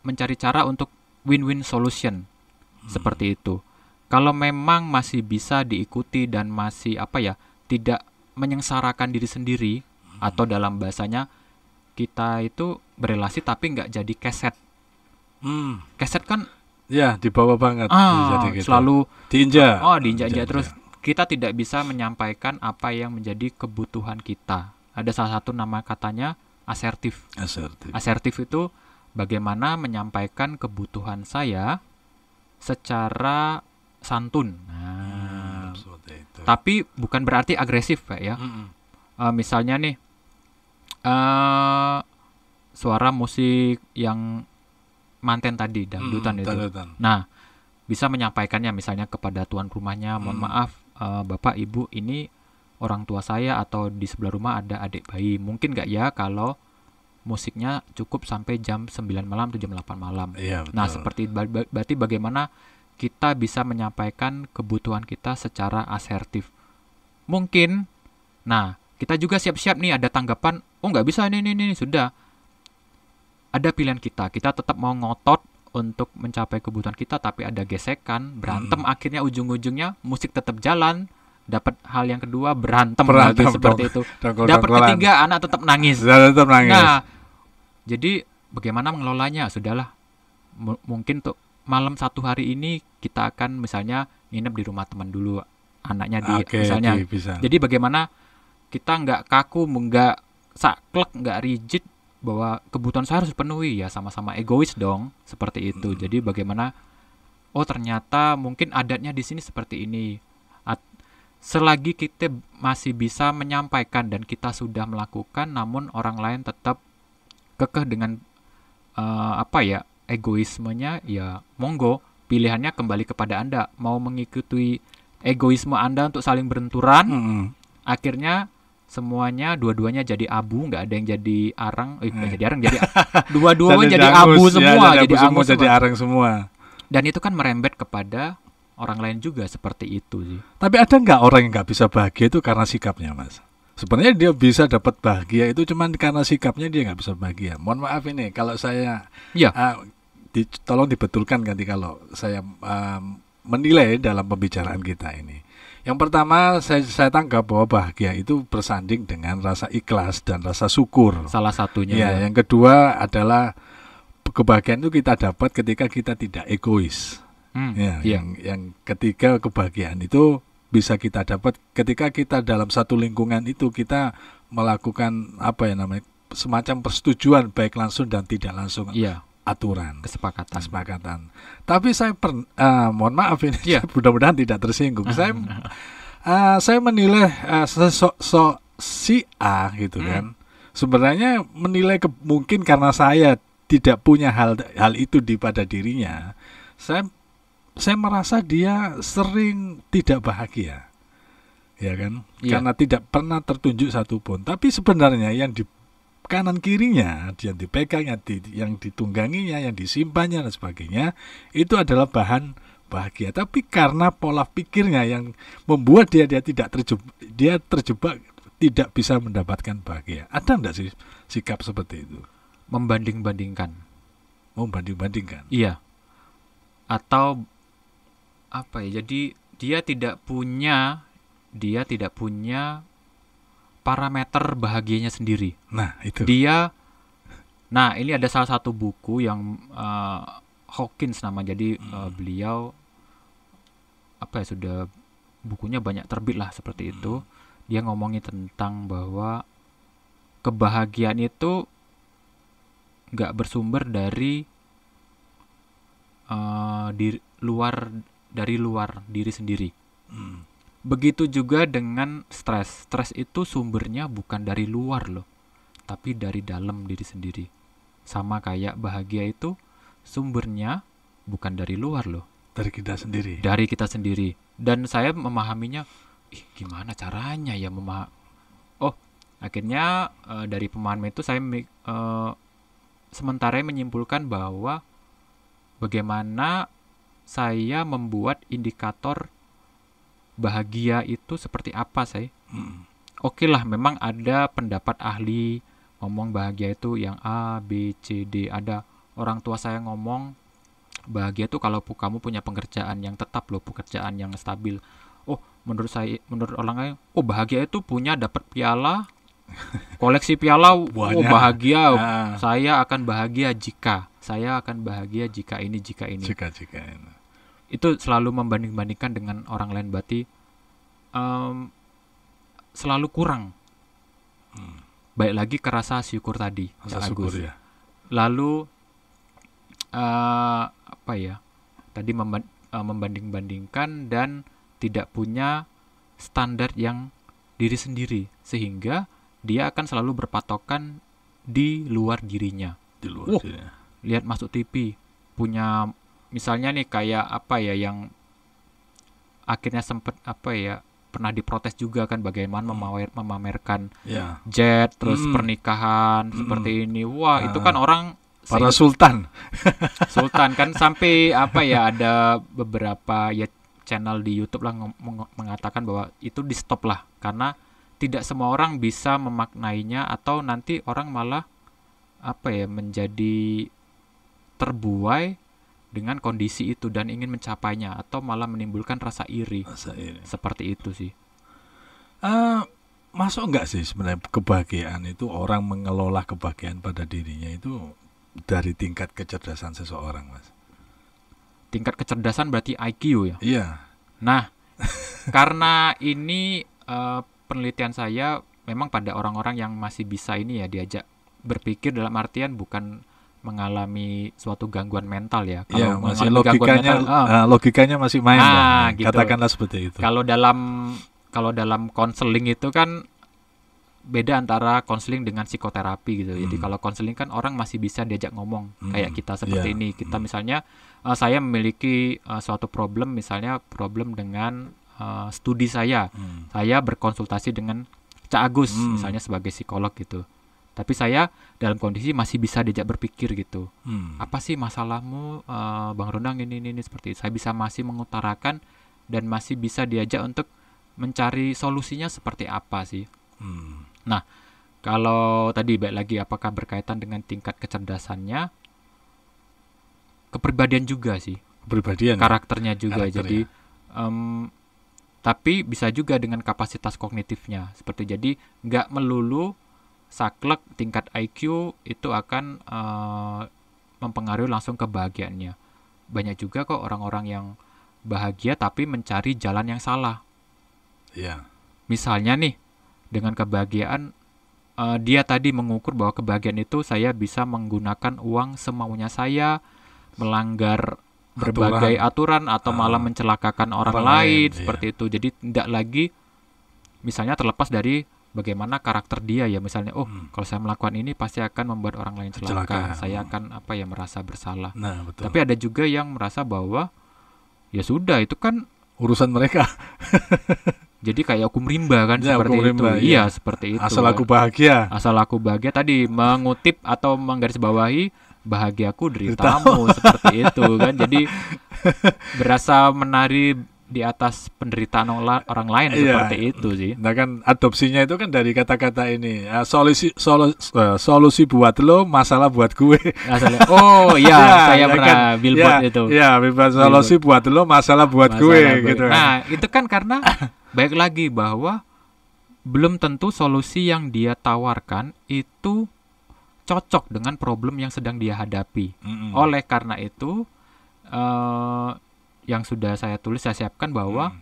mencari cara untuk win-win solution hmm. seperti itu kalau memang masih bisa diikuti dan masih apa ya tidak menyengsarakan diri sendiri hmm. atau dalam bahasanya kita itu berelasi tapi nggak jadi keset hmm. keset kan ya dibawa banget ah, gitu. selalu diinjak oh diinjak-injak terus kita tidak bisa menyampaikan apa yang menjadi kebutuhan kita ada salah satu nama katanya asertif asertif asertif itu bagaimana menyampaikan kebutuhan saya secara santun. Hmm, nah, hmm, Tapi bukan berarti agresif pak ya. Mm Uh, misalnya nih uh, suara musik yang manten tadi dangdutan mm, itu. Dangdutan. Nah bisa menyampaikannya misalnya kepada tuan rumahnya, mohon mm. maaf uh, bapak ibu ini orang tua saya atau di sebelah rumah ada adik bayi. Mungkin nggak ya kalau musiknya cukup sampai jam 9 malam atau jam 8 malam. Iya, Nah, seperti berarti bagaimana kita bisa menyampaikan kebutuhan kita secara asertif. Mungkin, nah, kita juga siap-siap nih ada tanggapan, oh nggak bisa ini, ini, ini, sudah. Ada pilihan kita, kita tetap mau ngotot untuk mencapai kebutuhan kita, tapi ada gesekan, berantem, hmm. akhirnya ujung-ujungnya musik tetap jalan, dapat hal yang kedua berantem, berantem lagi seperti itu. Dapat ketiga anak tetap nangis. tetap nangis. Nah, jadi bagaimana mengelolanya? Sudahlah. M mungkin tuh malam satu hari ini kita akan misalnya nginep di rumah teman dulu anaknya di okay, misalnya. Okay, bisa. Jadi bagaimana kita nggak kaku, nggak saklek, nggak rigid bahwa kebutuhan saya harus penuhi ya sama-sama egois dong seperti itu. Hmm. Jadi bagaimana oh ternyata mungkin adatnya di sini seperti ini. At, selagi kita masih bisa menyampaikan dan kita sudah melakukan namun orang lain tetap kekeh dengan uh, apa ya egoismenya ya monggo pilihannya kembali kepada anda mau mengikuti egoisme anda untuk saling berenturan mm -hmm. akhirnya semuanya dua-duanya jadi abu nggak ada yang jadi arang eh, eh. jadi arang jadi dua-duanya jadi, ya, jadi abu semua jadi, jadi abu jadi arang semua dan itu kan merembet kepada orang lain juga seperti itu sih tapi ada nggak orang yang nggak bisa bahagia itu karena sikapnya mas sebenarnya dia bisa dapat bahagia itu cuman karena sikapnya dia nggak bisa bahagia mohon maaf ini kalau saya ya. uh, di, tolong dibetulkan nanti kalau saya um, menilai dalam pembicaraan kita ini. Yang pertama saya, saya tangkap bahwa bahagia itu bersanding dengan rasa ikhlas dan rasa syukur. Salah satunya. Ya, ya. yang kedua adalah kebahagiaan itu kita dapat ketika kita tidak egois. Hmm, ya, iya. yang yang ketiga kebahagiaan itu bisa kita dapat ketika kita dalam satu lingkungan itu kita melakukan apa ya namanya semacam persetujuan baik langsung dan tidak langsung. Iya aturan kesepakatan kesepakatan tapi saya per, uh, mohon maaf ini yeah. mudah-mudahan tidak tersinggung saya uh, saya menilai uh, eh, sosok so, si A gitu hmm. kan sebenarnya menilai ke, mungkin karena saya tidak punya hal hal itu di pada dirinya saya saya merasa dia sering tidak bahagia ya kan yeah. karena tidak pernah tertunjuk satupun tapi sebenarnya yang di kanan kirinya yang dipegang yang, di, yang ditungganginya yang disimpannya dan sebagainya itu adalah bahan bahagia tapi karena pola pikirnya yang membuat dia dia tidak terjebak dia terjebak tidak bisa mendapatkan bahagia ada enggak sih sikap seperti itu membanding-bandingkan membanding-bandingkan iya atau apa ya jadi dia tidak punya dia tidak punya parameter bahagianya sendiri. Nah, itu. Dia Nah, ini ada salah satu buku yang uh, Hawkins nama. Jadi eh, hmm. uh, beliau apa ya sudah bukunya banyak terbit lah seperti hmm. itu. Dia ngomongin tentang bahwa kebahagiaan itu nggak bersumber dari uh, eh, di luar dari luar diri sendiri. Hmm. Begitu juga dengan stres. Stres itu sumbernya bukan dari luar loh, tapi dari dalam diri sendiri. Sama kayak bahagia itu sumbernya bukan dari luar loh. Dari kita sendiri. Dari kita sendiri. Dan saya memahaminya, ih gimana caranya ya memah Oh, akhirnya e, dari pemahaman itu saya e, sementara menyimpulkan bahwa bagaimana saya membuat indikator bahagia itu seperti apa saya? Hmm. Oke okay lah, memang ada pendapat ahli ngomong bahagia itu yang A, B, C, D. Ada orang tua saya ngomong bahagia itu kalau kamu punya pekerjaan yang tetap loh, pekerjaan yang stabil. Oh, menurut saya, menurut orang lain, oh bahagia itu punya dapat piala, koleksi piala, oh bahagia, nah. saya akan bahagia jika, saya akan bahagia jika ini, jika ini. Jika jika ini itu selalu membanding-bandingkan dengan orang lain berarti um, selalu kurang. Hmm. Baik lagi kerasa syukur tadi, rasa syukur Agus. ya. Lalu uh, apa ya? Tadi memba eh, membanding-bandingkan dan tidak punya standar yang diri sendiri sehingga dia akan selalu berpatokan di luar dirinya. Di luar oh, dirinya. Lihat masuk TV, punya misalnya nih kayak apa ya yang akhirnya sempat apa ya pernah diprotes juga kan bagaimana hmm. memamer, memamerkan yeah. jet terus mm. pernikahan mm. seperti ini wah uh, itu kan ah. orang para sultan sultan kan sampai apa ya ada beberapa ya channel di YouTube lah mengatakan bahwa itu di stop lah karena tidak semua orang bisa memaknainya atau nanti orang malah apa ya menjadi terbuai dengan kondisi itu dan ingin mencapainya atau malah menimbulkan rasa iri. Rasa iri. Seperti itu sih. Uh, masuk nggak sih sebenarnya kebahagiaan itu orang mengelola kebahagiaan pada dirinya itu dari tingkat kecerdasan seseorang, Mas? Tingkat kecerdasan berarti IQ ya? Iya. Nah, karena ini uh, penelitian saya memang pada orang-orang yang masih bisa ini ya diajak berpikir dalam artian bukan mengalami suatu gangguan mental ya. Iya, kalau ya, masih logikanya mental, ah. Ah, logikanya masih main ah, nah, lah. Gitu. Katakanlah seperti itu. Kalau dalam kalau dalam konseling itu kan beda antara konseling dengan psikoterapi gitu. Hmm. Jadi kalau konseling kan orang masih bisa diajak ngomong hmm. kayak kita iya. seperti yeah. ini. Kita hmm. misalnya uh, saya memiliki uh, suatu problem misalnya problem dengan uh, studi saya. Hmm. Saya berkonsultasi dengan Cak Agus hmm. misalnya sebagai psikolog gitu tapi saya dalam kondisi masih bisa diajak berpikir gitu hmm. apa sih masalahmu uh, bang Ronang ini, ini ini seperti itu. saya bisa masih mengutarakan dan masih bisa diajak untuk mencari solusinya seperti apa sih hmm. nah kalau tadi baik lagi apakah berkaitan dengan tingkat kecerdasannya kepribadian juga sih kepribadian ya? karakternya juga karakternya. jadi um, tapi bisa juga dengan kapasitas kognitifnya seperti jadi nggak melulu saklek tingkat IQ itu akan uh, mempengaruhi langsung kebahagiaannya. Banyak juga kok orang-orang yang bahagia tapi mencari jalan yang salah. Iya. Misalnya nih, dengan kebahagiaan uh, dia tadi mengukur bahwa kebahagiaan itu saya bisa menggunakan uang semaunya saya, melanggar berbagai aturan, aturan atau uh, malah mencelakakan orang lain, lain iya. seperti iya. itu. Jadi tidak lagi misalnya terlepas dari bagaimana karakter dia ya misalnya oh hmm. kalau saya melakukan ini pasti akan membuat orang lain celaka, celaka. saya akan apa ya merasa bersalah nah, betul. tapi ada juga yang merasa bahwa ya sudah itu kan urusan mereka jadi kayak hukum rimba kan ya, seperti itu iya, iya seperti itu asal aku bahagia asal aku bahagia tadi mengutip atau menggarisbawahi bahagiaku tamu seperti itu kan jadi berasa menari di atas penderitaan orang lain iya. seperti itu sih. Nah kan adopsinya itu kan dari kata-kata ini uh, solusi solu, uh, solusi buat lo masalah buat gue. Masalah. Oh iya ya, saya ya pernah kan, billboard ya, itu. Iya billboard solusi buat lo masalah buat masalah gue, gitu gue gitu. Nah itu kan karena baik lagi bahwa belum tentu solusi yang dia tawarkan itu cocok dengan problem yang sedang dia hadapi. Mm -hmm. Oleh karena itu uh, yang sudah saya tulis saya siapkan bahwa hmm.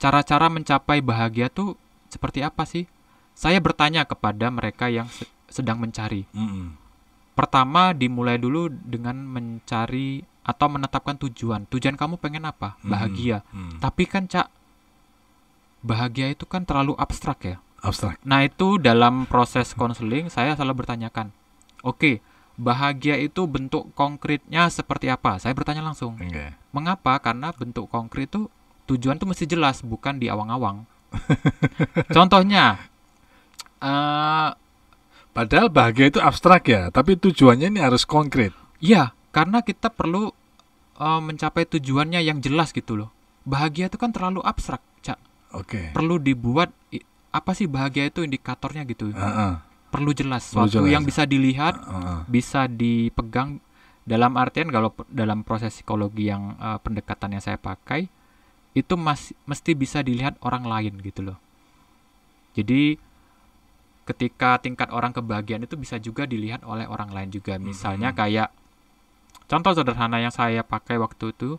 cara-cara hmm. mencapai bahagia tuh seperti apa sih? Saya bertanya kepada mereka yang se sedang mencari. Hmm. Pertama dimulai dulu dengan mencari atau menetapkan tujuan. Tujuan kamu pengen apa? Hmm. Bahagia. Hmm. Tapi kan Cak bahagia itu kan terlalu abstrak ya. Abstrak. Nah, itu dalam proses konseling saya selalu bertanyakan, "Oke, okay, bahagia itu bentuk konkretnya seperti apa? Saya bertanya langsung. Okay. Mengapa? Karena bentuk konkret itu tujuan tuh mesti jelas, bukan di awang-awang. Contohnya, uh, padahal bahagia itu abstrak ya, tapi tujuannya ini harus konkret. Iya, karena kita perlu uh, mencapai tujuannya yang jelas gitu loh. Bahagia itu kan terlalu abstrak, cak. Oke. Okay. Perlu dibuat apa sih bahagia itu indikatornya gitu. Uh -uh perlu jelas perlu suatu jelas. yang ya. bisa dilihat, uh, uh. bisa dipegang dalam artian kalau dalam proses psikologi yang uh, pendekatan yang saya pakai itu masih mesti bisa dilihat orang lain gitu loh. Jadi ketika tingkat orang kebahagiaan itu bisa juga dilihat oleh orang lain juga. Hmm, Misalnya -hmm. kayak contoh sederhana yang saya pakai waktu itu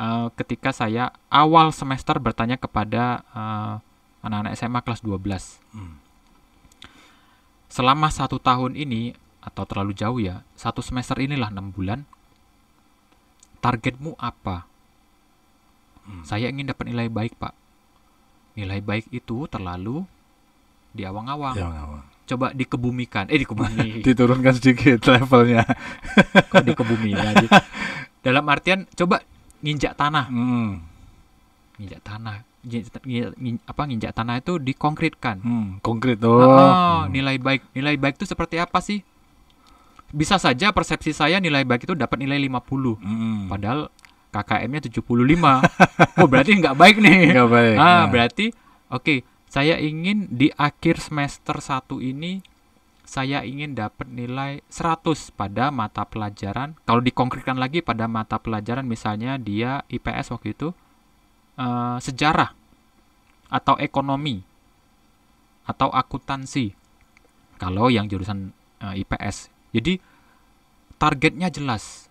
uh, ketika saya awal semester bertanya kepada eh, anak-anak uh, SMA kelas 12. Mm selama satu tahun ini atau terlalu jauh ya satu semester inilah enam bulan targetmu apa hmm. saya ingin dapat nilai baik pak nilai baik itu terlalu di awang-awang coba dikebumikan eh dikebumi diturunkan sedikit levelnya kok dikebumi dalam artian coba nginjak tanah hmm. nginjak tanah apa nginjak tanah itu dikonkretkan. Hmm, konkret oh. Nah, nilai baik. Nilai baik itu seperti apa sih? Bisa saja persepsi saya nilai baik itu dapat nilai 50. Hmm. Padahal KKM-nya 75. oh, berarti nggak baik nih. Nggak baik. Ah, nah. berarti oke, okay, saya ingin di akhir semester 1 ini saya ingin dapat nilai 100 pada mata pelajaran. Kalau dikonkretkan lagi pada mata pelajaran misalnya dia IPS waktu itu uh, sejarah atau ekonomi atau akuntansi kalau yang jurusan uh, eh, IPS. Jadi targetnya jelas.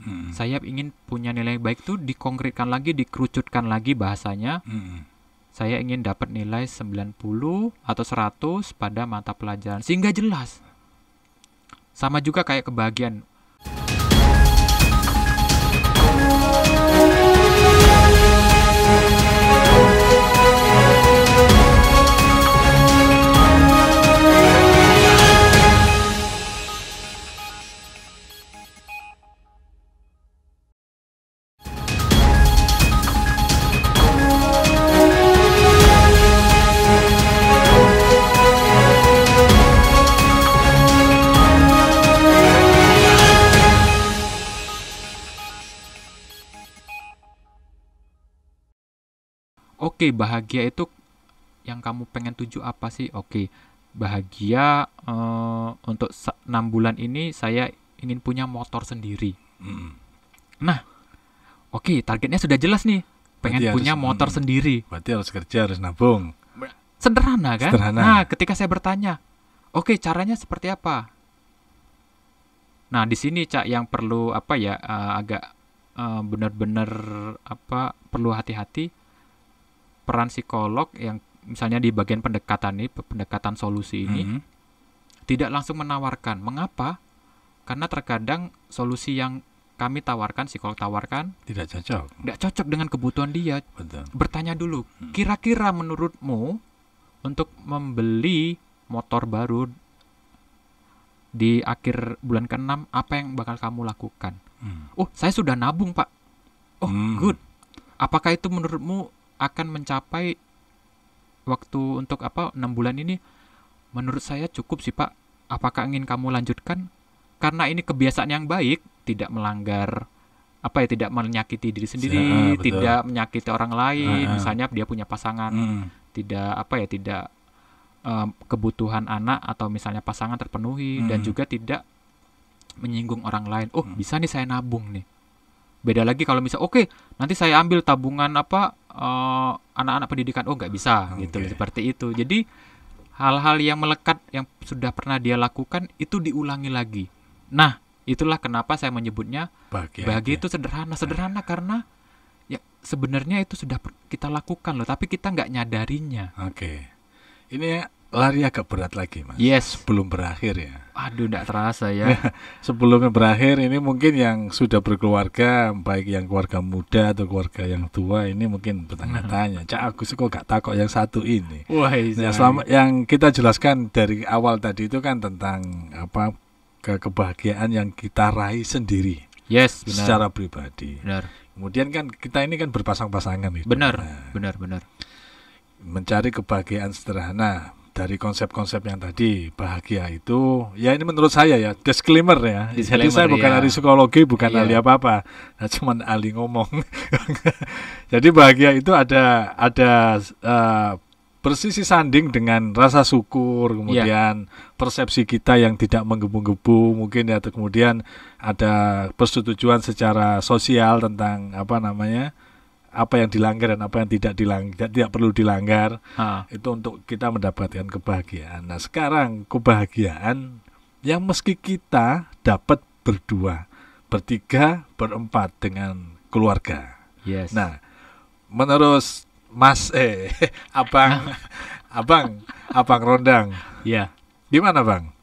Hmm. Saya ingin punya nilai baik itu dikonkretkan lagi, dikerucutkan lagi bahasanya. Hmm. Saya ingin dapat nilai 90 atau 100 pada mata pelajaran sehingga jelas. Sama juga kayak kebahagiaan. oke okay, bahagia itu yang kamu pengen tuju apa sih oke okay, bahagia uh, untuk enam bulan ini saya ingin punya motor sendiri mm. nah oke okay, targetnya sudah jelas nih pengen berarti punya harus, motor mm, sendiri berarti harus kerja harus nabung sederhana kan sederhana. nah ketika saya bertanya oke okay, caranya seperti apa nah di sini cak yang perlu apa ya uh, agak uh, benar-benar apa perlu hati-hati peran psikolog yang misalnya di bagian pendekatan ini pendekatan solusi ini hmm. tidak langsung menawarkan mengapa karena terkadang solusi yang kami tawarkan psikolog tawarkan tidak cocok tidak cocok dengan kebutuhan dia Betul. bertanya dulu hmm. kira-kira menurutmu untuk membeli motor baru di akhir bulan ke-6 apa yang bakal kamu lakukan hmm. oh saya sudah nabung pak oh hmm. good apakah itu menurutmu akan mencapai waktu untuk apa enam bulan ini menurut saya cukup sih pak apakah ingin kamu lanjutkan karena ini kebiasaan yang baik tidak melanggar apa ya tidak menyakiti diri sendiri ya, tidak menyakiti orang lain misalnya dia punya pasangan hmm. tidak apa ya tidak um, kebutuhan anak atau misalnya pasangan terpenuhi hmm. dan juga tidak menyinggung orang lain oh hmm. bisa nih saya nabung nih beda lagi kalau misal oke okay, nanti saya ambil tabungan apa eh, anak-anak uh, pendidikan oh nggak bisa okay. gitu seperti itu jadi hal-hal yang melekat yang sudah pernah dia lakukan itu diulangi lagi nah itulah kenapa saya menyebutnya bagi bagi itu sederhana sederhana karena ya sebenarnya itu sudah kita lakukan loh tapi kita nggak nyadarinya oke okay. ini lari agak berat lagi mas. Yes. belum berakhir ya. Aduh, tidak terasa ya. Sebelumnya berakhir ini mungkin yang sudah berkeluarga, baik yang keluarga muda atau keluarga yang tua ini mungkin bertanya-tanya. Hmm. Cak Agus kok gak takut yang satu ini. Wah, nah, selama yang kita jelaskan dari awal tadi itu kan tentang apa ke kebahagiaan yang kita raih sendiri. Yes, benar. secara pribadi. Benar. Kemudian kan kita ini kan berpasang-pasangan itu. Benar, nah. benar, benar. Mencari kebahagiaan sederhana, dari konsep-konsep yang tadi bahagia itu ya ini menurut saya ya disclaimer ya disclaimer, jadi saya bukan iya. ahli psikologi bukan iya. ahli apa apa nah, cuman ahli ngomong jadi bahagia itu ada ada uh, eh, persisi sanding dengan rasa syukur, iya. kemudian iya. persepsi kita yang tidak menggebu-gebu mungkin ya, atau kemudian ada persetujuan secara sosial tentang apa namanya apa yang dilanggar dan apa yang tidak dilanggar tidak perlu dilanggar ha. itu untuk kita mendapatkan kebahagiaan. Nah sekarang kebahagiaan yang meski kita dapat berdua, bertiga, berempat dengan keluarga. Yes. Nah menerus Mas eh Abang Abang Abang Rondang. Ya. Yeah. Gimana Bang?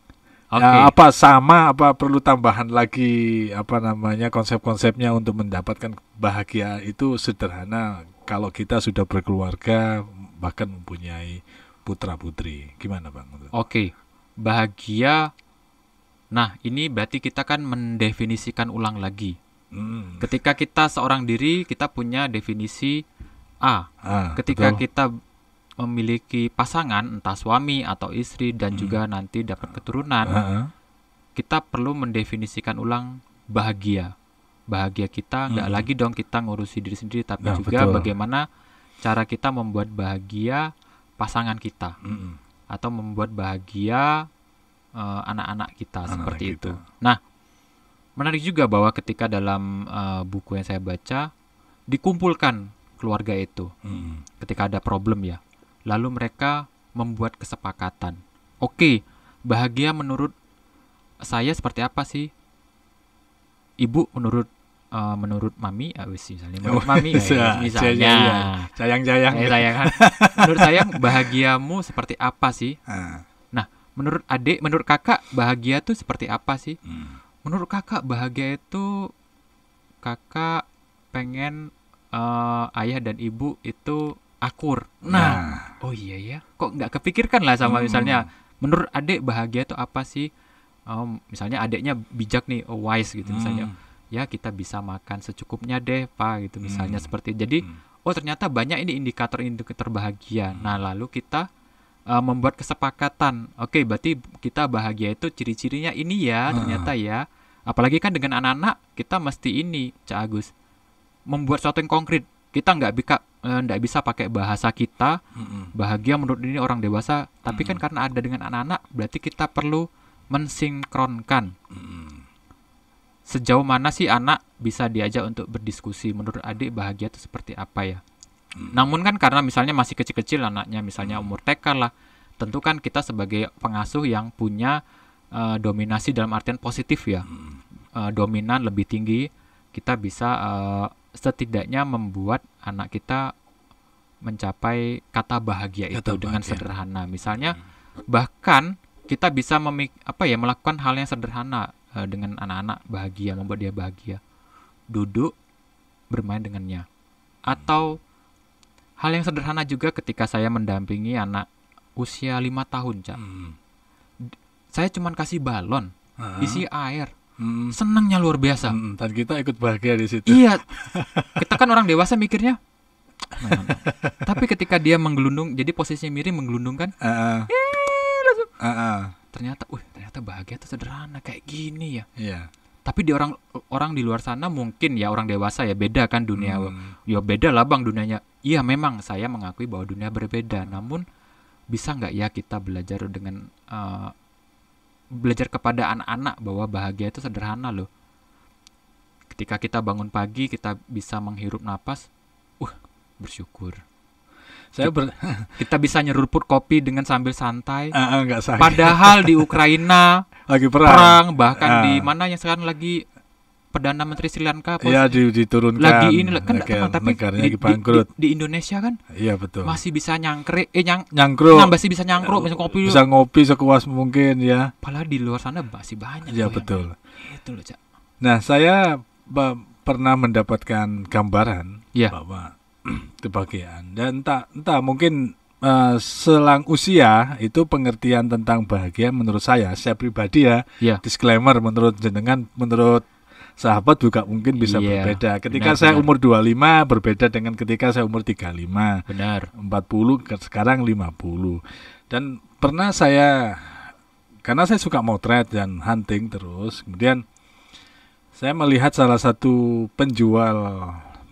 Okay. Ya, apa sama apa perlu tambahan lagi apa namanya konsep-konsepnya untuk mendapatkan bahagia itu sederhana kalau kita sudah berkeluarga bahkan mempunyai putra putri gimana bang? Oke okay. bahagia. Nah ini berarti kita kan mendefinisikan ulang lagi. Hmm. Ketika kita seorang diri kita punya definisi A. Ah, Ketika betul. kita memiliki pasangan entah suami atau istri dan hmm. juga nanti dapat keturunan uh -huh. kita perlu mendefinisikan ulang bahagia bahagia kita nggak hmm. lagi dong kita ngurusi diri sendiri tapi nah, juga betul. bagaimana cara kita membuat bahagia pasangan kita hmm. atau membuat bahagia eh, anak-anak uh, kita anak seperti kita. itu nah menarik juga bahwa ketika dalam uh, buku yang saya baca dikumpulkan keluarga itu hmm. ketika ada problem ya Lalu mereka membuat kesepakatan. Oke, bahagia menurut eh, saya seperti apa sih? Ibu menurut uh, menurut mami eh, misalnya menurut oh, mami ya, iya, ya iya, misalnya iya, sayang sayang eh, sayang menurut sayang bahagiamu seperti apa sih ah. nah menurut adik menurut kakak bahagia tuh seperti apa sih hmm. menurut kakak bahagia itu kakak pengen uh, ayah dan ibu itu akur. Nah, nah. oh iya ya, kok nggak kepikirkan lah sama hmm. misalnya menurut adik bahagia itu apa sih? Um, misalnya adiknya bijak nih, oh, wise gitu hmm. misalnya. Ya kita bisa makan secukupnya deh, Pak gitu misalnya hmm. seperti. Jadi hmm. oh ternyata banyak ini indikator-indikator bahagia. Hmm. Nah, lalu kita uh, membuat kesepakatan. Oke, okay, berarti kita bahagia itu ciri-cirinya ini ya, ah. ternyata ya. Apalagi kan dengan anak-anak kita mesti ini, Cak Agus. Membuat sesuatu yang konkret. Kita nggak bisa Eh, nggak bisa pakai bahasa kita bahagia menurut ini orang dewasa tapi kan karena ada dengan anak-anak berarti kita perlu mensinkronkan sejauh mana sih anak bisa diajak untuk berdiskusi menurut adik bahagia itu seperti apa ya mm. namun kan karena misalnya masih kecil-kecil anaknya misalnya mm. umur TK lah tentu kan kita sebagai pengasuh yang punya uh, dominasi dalam artian positif ya uh, dominan lebih tinggi kita bisa uh, setidaknya membuat anak kita mencapai kata bahagia kata itu bahagia. dengan sederhana. Misalnya hmm. bahkan kita bisa memik apa ya melakukan hal yang sederhana uh, dengan anak-anak bahagia, membuat dia bahagia. Duduk bermain dengannya. Hmm. Atau hal yang sederhana juga ketika saya mendampingi anak usia lima tahun, Cak. Hmm. Saya cuma kasih balon, uh -huh. isi air. Hmm. Senangnya luar biasa. Hmm, dan kita ikut bahagia di situ. Iya. Kita kan orang dewasa mikirnya. Nah, tapi ketika dia menggelundung, jadi posisinya miring menggelundung kan? Uh, uh. Uh, uh. Ternyata, uh, ternyata bahagia itu sederhana kayak gini ya. Yeah. Tapi di orang orang di luar sana mungkin ya orang dewasa ya beda kan dunia. Hmm. Ya beda lah bang dunianya. Iya memang saya mengakui bahwa dunia berbeda. Namun bisa nggak ya kita belajar dengan eh, belajar kepada anak-anak bahwa bahagia itu sederhana loh. Ketika kita bangun pagi, kita bisa menghirup napas, uh, bersyukur. Saya ber kita bisa nyeruput kopi dengan sambil santai. Uh, uh, Padahal di Ukraina lagi perang, perang bahkan uh. di ah. mana yang sekarang lagi perdana menteri Sri Lanka ya di, diturunkan lagi ini kan okay, tapi negaranya di, bangkrut. Di, di, di Indonesia kan iya betul masih bisa nyangkre eh nyang nyangkruk nah, masih bisa nyangkruk bisa ngopi bisa ngopi sekuas mungkin ya padahal di luar sana masih banyak iya ya. betul itu loh cak nah saya pernah mendapatkan gambaran ya. bahwa kebahagiaan dan entah entah mungkin uh, selang usia itu pengertian tentang bahagia menurut saya saya pribadi ya ya. disclaimer menurut jenengan menurut sahabat juga mungkin bisa iya, berbeda. Ketika benar, saya benar. umur 25 berbeda dengan ketika saya umur 35. Benar. 40 ke sekarang 50. Dan pernah saya karena saya suka motret dan hunting terus, kemudian saya melihat salah satu penjual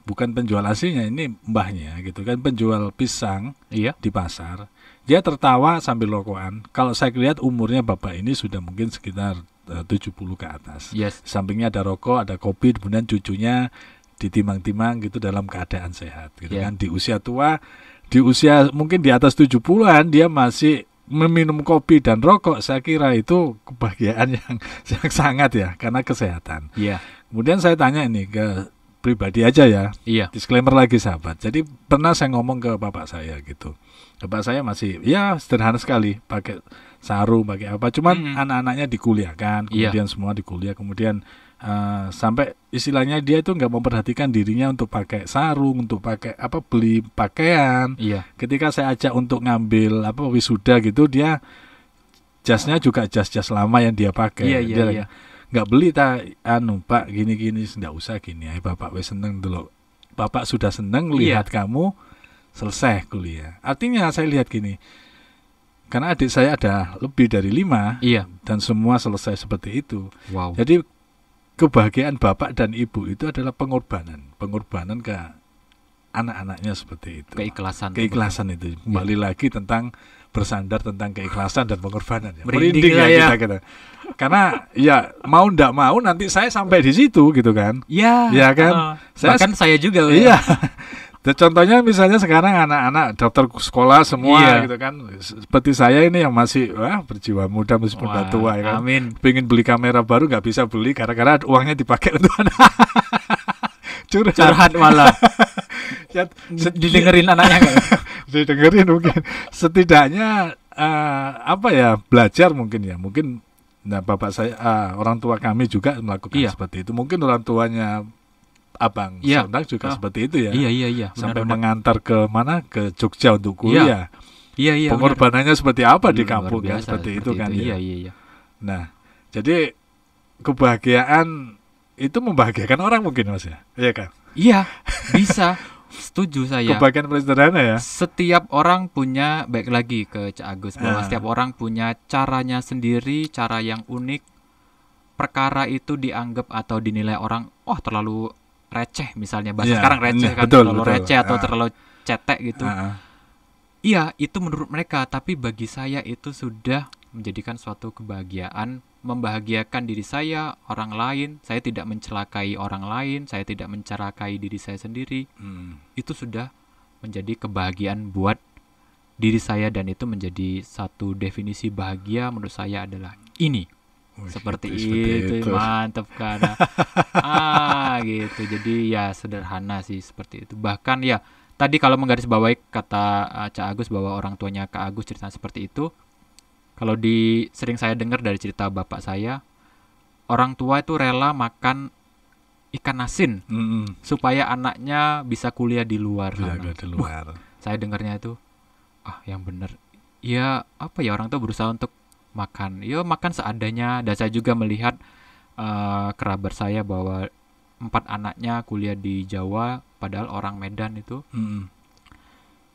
bukan penjual aslinya ini mbahnya gitu kan penjual pisang iya. di pasar dia tertawa sambil lokoan. kalau saya lihat umurnya bapak ini sudah mungkin sekitar 70 eh, ke atas. Yes. Sampingnya ada rokok, ada kopi, kemudian cucunya ditimang-timang gitu dalam keadaan sehat gitu yeah. kan di usia tua, di usia mungkin di atas 70-an dia masih meminum kopi dan rokok saya kira itu kebahagiaan yang, yang sangat ya karena kesehatan. Yeah. Kemudian saya tanya ini ke pribadi aja ya. Iya. Disclaimer lagi sahabat. Jadi pernah saya ngomong ke bapak saya gitu. Bapak saya masih ya sederhana sekali pakai sarung pakai apa cuman mm -hmm. anak-anaknya dikuliahkan iya. kemudian yeah. semua dikuliah kemudian uh, sampai istilahnya dia itu nggak memperhatikan dirinya untuk pakai sarung untuk pakai apa beli pakaian yeah. ketika saya ajak untuk ngambil apa wisuda gitu dia jasnya juga jas-jas lama yang dia pakai yeah, yeah, dia yeah. nggak beli tak anu pak gini-gini nggak usah gini ya bapak wes seneng dulu bapak sudah seneng iya. lihat kamu selesai kuliah artinya saya lihat gini karena adik saya ada lebih dari lima iya. dan semua selesai seperti itu wow. jadi kebahagiaan bapak dan ibu itu adalah pengorbanan pengorbanan ke anak-anaknya seperti itu keikhlasan keikhlasan itu, itu. Iya. kembali iya. lagi tentang bersandar tentang keikhlasan dan pengorbanan ya. merinding ya, ya. kita kita gitu. karena ya mau ndak mau nanti saya sampai di situ gitu kan ya ya kan uh, saya, bahkan saya juga ya. iya dan contohnya misalnya sekarang anak-anak daftar sekolah semua iya. gitu kan. Seperti saya ini yang masih wah berjiwa muda meskipun udah tua ya kan. Amin. Pengen beli kamera baru nggak bisa beli gara-gara uangnya dipakai untuk anak. Curhat. Curhat malah. ya, didengerin anaknya kan. didengerin mungkin. Setidaknya uh, apa ya belajar mungkin ya. Mungkin nah bapak saya uh, orang tua kami juga melakukan iya. seperti itu. Mungkin orang tuanya abang ya. Sondak juga oh. seperti itu ya. Iya iya iya. Sampai benar. mengantar ke mana ke Jogja untuk iya. kuliah. Iya iya. iya Pengorbanannya benar. seperti apa di hmm, kampung kan biasa, kan seperti, seperti itu, kan itu kan ya. Iya iya iya. Nah jadi kebahagiaan itu membahagiakan orang mungkin mas ya, iya kan? Iya bisa. Setuju saya. Kebahagiaan paling sederhana ya. Setiap orang punya baik lagi ke Cak Agus bahwa ah. setiap orang punya caranya sendiri, cara yang unik. Perkara itu dianggap atau dinilai orang, oh, terlalu receh misalnya bahasa yeah, sekarang receh yeah, kan betul, terlalu betul. receh atau uh, terlalu cetek gitu. Uh, Iya, itu menurut mereka, tapi bagi saya itu sudah menjadikan suatu kebahagiaan, membahagiakan diri saya, orang lain, saya tidak mencelakai orang lain, saya tidak mencelakai diri saya sendiri. Hmm. Itu sudah menjadi kebahagiaan buat diri saya dan itu menjadi satu definisi bahagia menurut saya adalah ini. Oh, seperti, itu, seperti itu, itu. mantap kan nah, ah gitu jadi ya sederhana sih seperti itu bahkan ya tadi kalau menggarisbawahi kata uh, Cak Agus bahwa orang tuanya Kak Agus cerita seperti itu kalau di sering saya dengar dari cerita bapak saya orang tua itu rela makan ikan asin mm -hmm. supaya anaknya bisa kuliah di luar kuliah sana. di luar. Wah, saya dengarnya itu ah yang bener ya apa ya orang tua berusaha untuk makan yo iya, makan seadanya dan saya juga melihat uh, kerabat saya bahwa empat anaknya kuliah di Jawa padahal orang Medan itu hmm.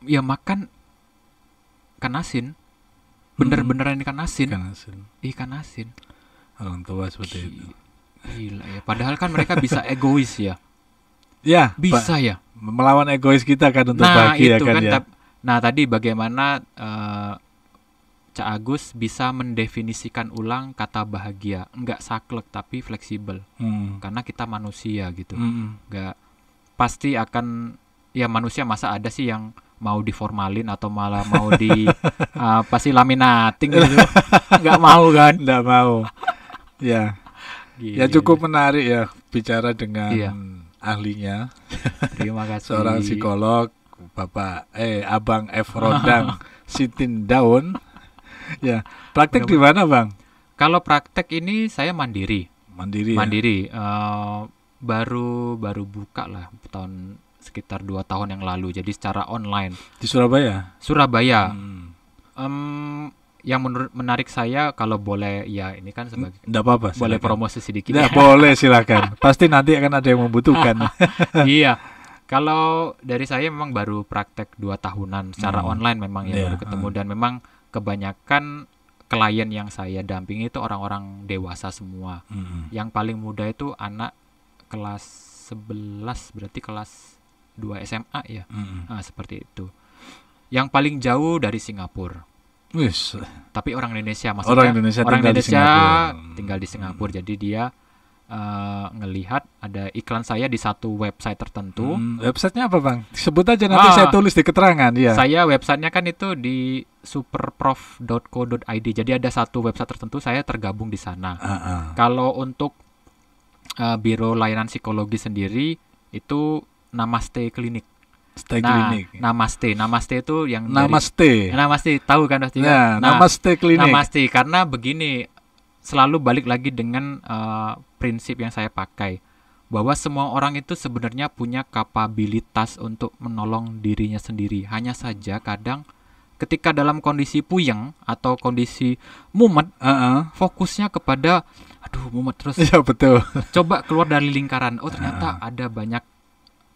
ya makan ikan asin bener-beneran ikan asin ikan asin ikan asin orang tua seperti Gila. itu Gila ya padahal kan mereka bisa egois ya ya bisa ya melawan egois kita kan untuk nah, bahagia itu kan, kan ya nah tadi bagaimana uh, Ca Agus bisa mendefinisikan ulang kata bahagia, enggak saklek tapi fleksibel, hmm. karena kita manusia gitu, hmm, hmm. nggak pasti akan ya manusia masa ada sih yang mau diformalin atau malah mau di uh, ah, pasti laminating gitu, nggak mau kan? Nggak mau, ya, Gini. ya cukup menarik ya bicara dengan iya. ahlinya, terima kasih seorang psikolog Bapak eh Abang F Rodang, Sitin Daun ya. Praktek di mana, Bang? Kalau praktek ini saya mandiri. Mandiri. Ya? Mandiri. Ya? Uh, baru baru buka lah tahun sekitar dua tahun yang lalu. Jadi secara online. Di Surabaya. Surabaya. Hmm. Um, yang menurut menarik saya kalau boleh ya ini kan sebagai Nggak apa-apa boleh promosi sedikit Nggak, ya boleh silakan pasti nanti akan ada yang membutuhkan iya kalau dari saya memang baru praktek dua tahunan secara hmm. online memang ya yeah. baru ketemu hmm. dan memang kebanyakan klien yang saya dampingi itu orang-orang dewasa semua. Mm-hmm. Yang paling muda itu anak kelas 11 berarti kelas 2 SMA ya. Mm-hmm. Nah, seperti itu. Yang paling jauh dari Singapura. Wish. Tapi orang Indonesia maksudnya orang Indonesia orang tinggal Indonesia di tinggal di Singapura. Hmm. Jadi dia uh, ngelihat ada iklan saya di satu website tertentu. Hmm, websitenya apa bang? Sebut aja nanti ah, saya tulis di keterangan ya. Saya websitenya kan itu di superprof.co.id. Jadi ada satu website tertentu saya tergabung di sana. Uh -uh. Kalau untuk uh, biro layanan psikologi sendiri itu Namaste Klinik. Stay nah, Klinik. Namaste, Namaste itu yang Namaste. Dari, namaste, tahu kan pastinya. Ya, nah, Namaste Klinik. Namaste karena begini selalu balik lagi dengan uh, prinsip yang saya pakai bahwa semua orang itu sebenarnya punya kapabilitas untuk menolong dirinya sendiri. Hanya saja kadang ketika dalam kondisi puyeng atau kondisi mumet, uh -uh, fokusnya kepada aduh mumet terus. ya betul. Coba keluar dari lingkaran. Oh ternyata uh. ada banyak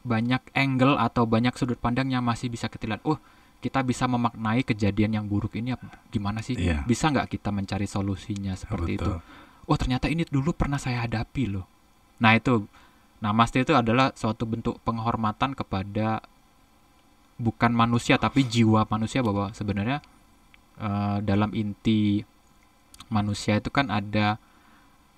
banyak angle atau banyak sudut pandang yang masih bisa kita Oh kita bisa memaknai kejadian yang buruk ini gimana sih? Yeah. Bisa nggak kita mencari solusinya seperti Betul. itu? Oh ternyata ini dulu pernah saya hadapi loh. Nah itu nah namaste itu adalah suatu bentuk penghormatan kepada bukan manusia tapi jiwa manusia bahwa sebenarnya uh, dalam inti manusia itu kan ada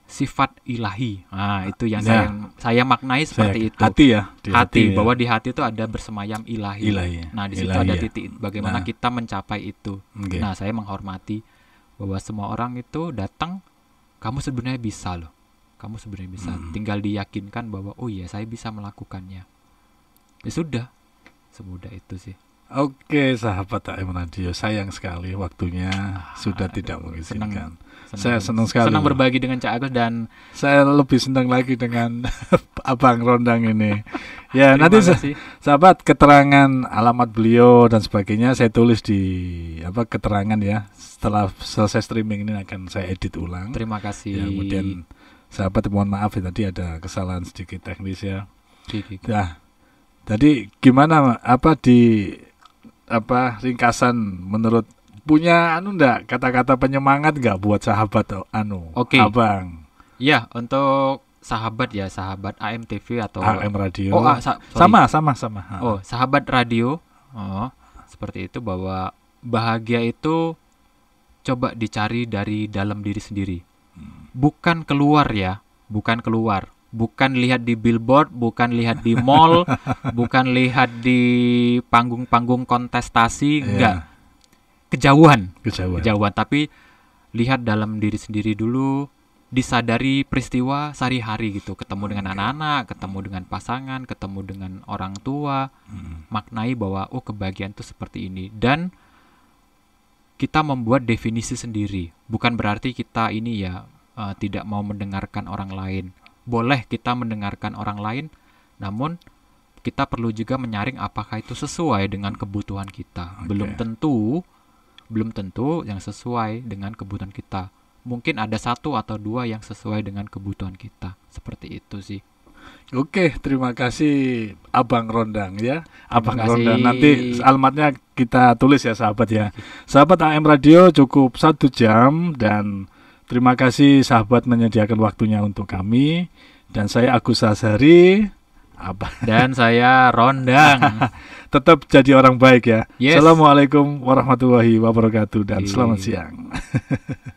sifat ilahi. Nah, itu yang ya. saya saya maknai seperti itu. Hati ya, di hati, hati ya. bahwa di hati itu ada bersemayam ilahi. ilahi. Ya, nah, di situ ilahi, ada ya. titik bagaimana nah. kita mencapai itu. Okay. Nah, saya menghormati bahwa semua orang itu datang kamu sebenarnya bisa loh. Kamu sebenarnya bisa. Hmm. Tinggal diyakinkan bahwa oh iya, saya bisa melakukannya. Ya sudah. Semudah itu sih. Oke sahabat tak AM Radio, sayang sekali waktunya ah, sudah aduh, tidak mengizinkan. Senang, senang, saya senang sekali. Senang berbagi dengan Cak Agus dan saya lebih senang lagi dengan Abang Rondang ini. ya Terima nanti kasih. sahabat keterangan alamat beliau dan sebagainya saya tulis di apa keterangan ya setelah selesai streaming ini akan saya edit ulang. Terima kasih. Ya, kemudian sahabat mohon maaf ya tadi ada kesalahan sedikit teknis ya. Ya. Tadi gimana apa di apa ringkasan menurut punya anu ndak kata-kata penyemangat nggak buat sahabat anu okay. abang ya untuk sahabat ya, sahabat AMTV atau AM radio. Oh, ah, sa sama sama sama. Oh, sahabat radio. Oh, seperti itu bahwa bahagia itu coba dicari dari dalam diri sendiri. Hmm. Bukan keluar ya, bukan keluar bukan lihat di billboard, bukan lihat di mall, bukan lihat di panggung-panggung kontestasi, yeah. enggak. Kejauhan. Kejauhan. Kejauhan, tapi lihat dalam diri sendiri dulu, disadari peristiwa sehari-hari gitu, ketemu dengan anak-anak, ketemu dengan pasangan, ketemu dengan orang tua, mm. maknai bahwa oh kebahagiaan itu seperti ini dan kita membuat definisi sendiri, bukan berarti kita ini ya uh, tidak mau mendengarkan orang lain boleh kita mendengarkan orang lain, namun kita perlu juga menyaring apakah itu sesuai dengan kebutuhan kita. Okay. Belum tentu, belum tentu yang sesuai dengan kebutuhan kita. Mungkin ada satu atau dua yang sesuai dengan kebutuhan kita. Seperti itu sih. Oke, terima kasih Abang Rondang ya. Abang Rondang nanti alamatnya kita tulis ya sahabat ya. Sahabat AM Radio cukup satu jam dan Terima kasih sahabat menyediakan waktunya untuk kami dan saya Agus Sasari apa dan saya Rondang. Tetap jadi orang baik ya. Yes. Assalamualaikum warahmatullahi wabarakatuh dan selamat iya. siang.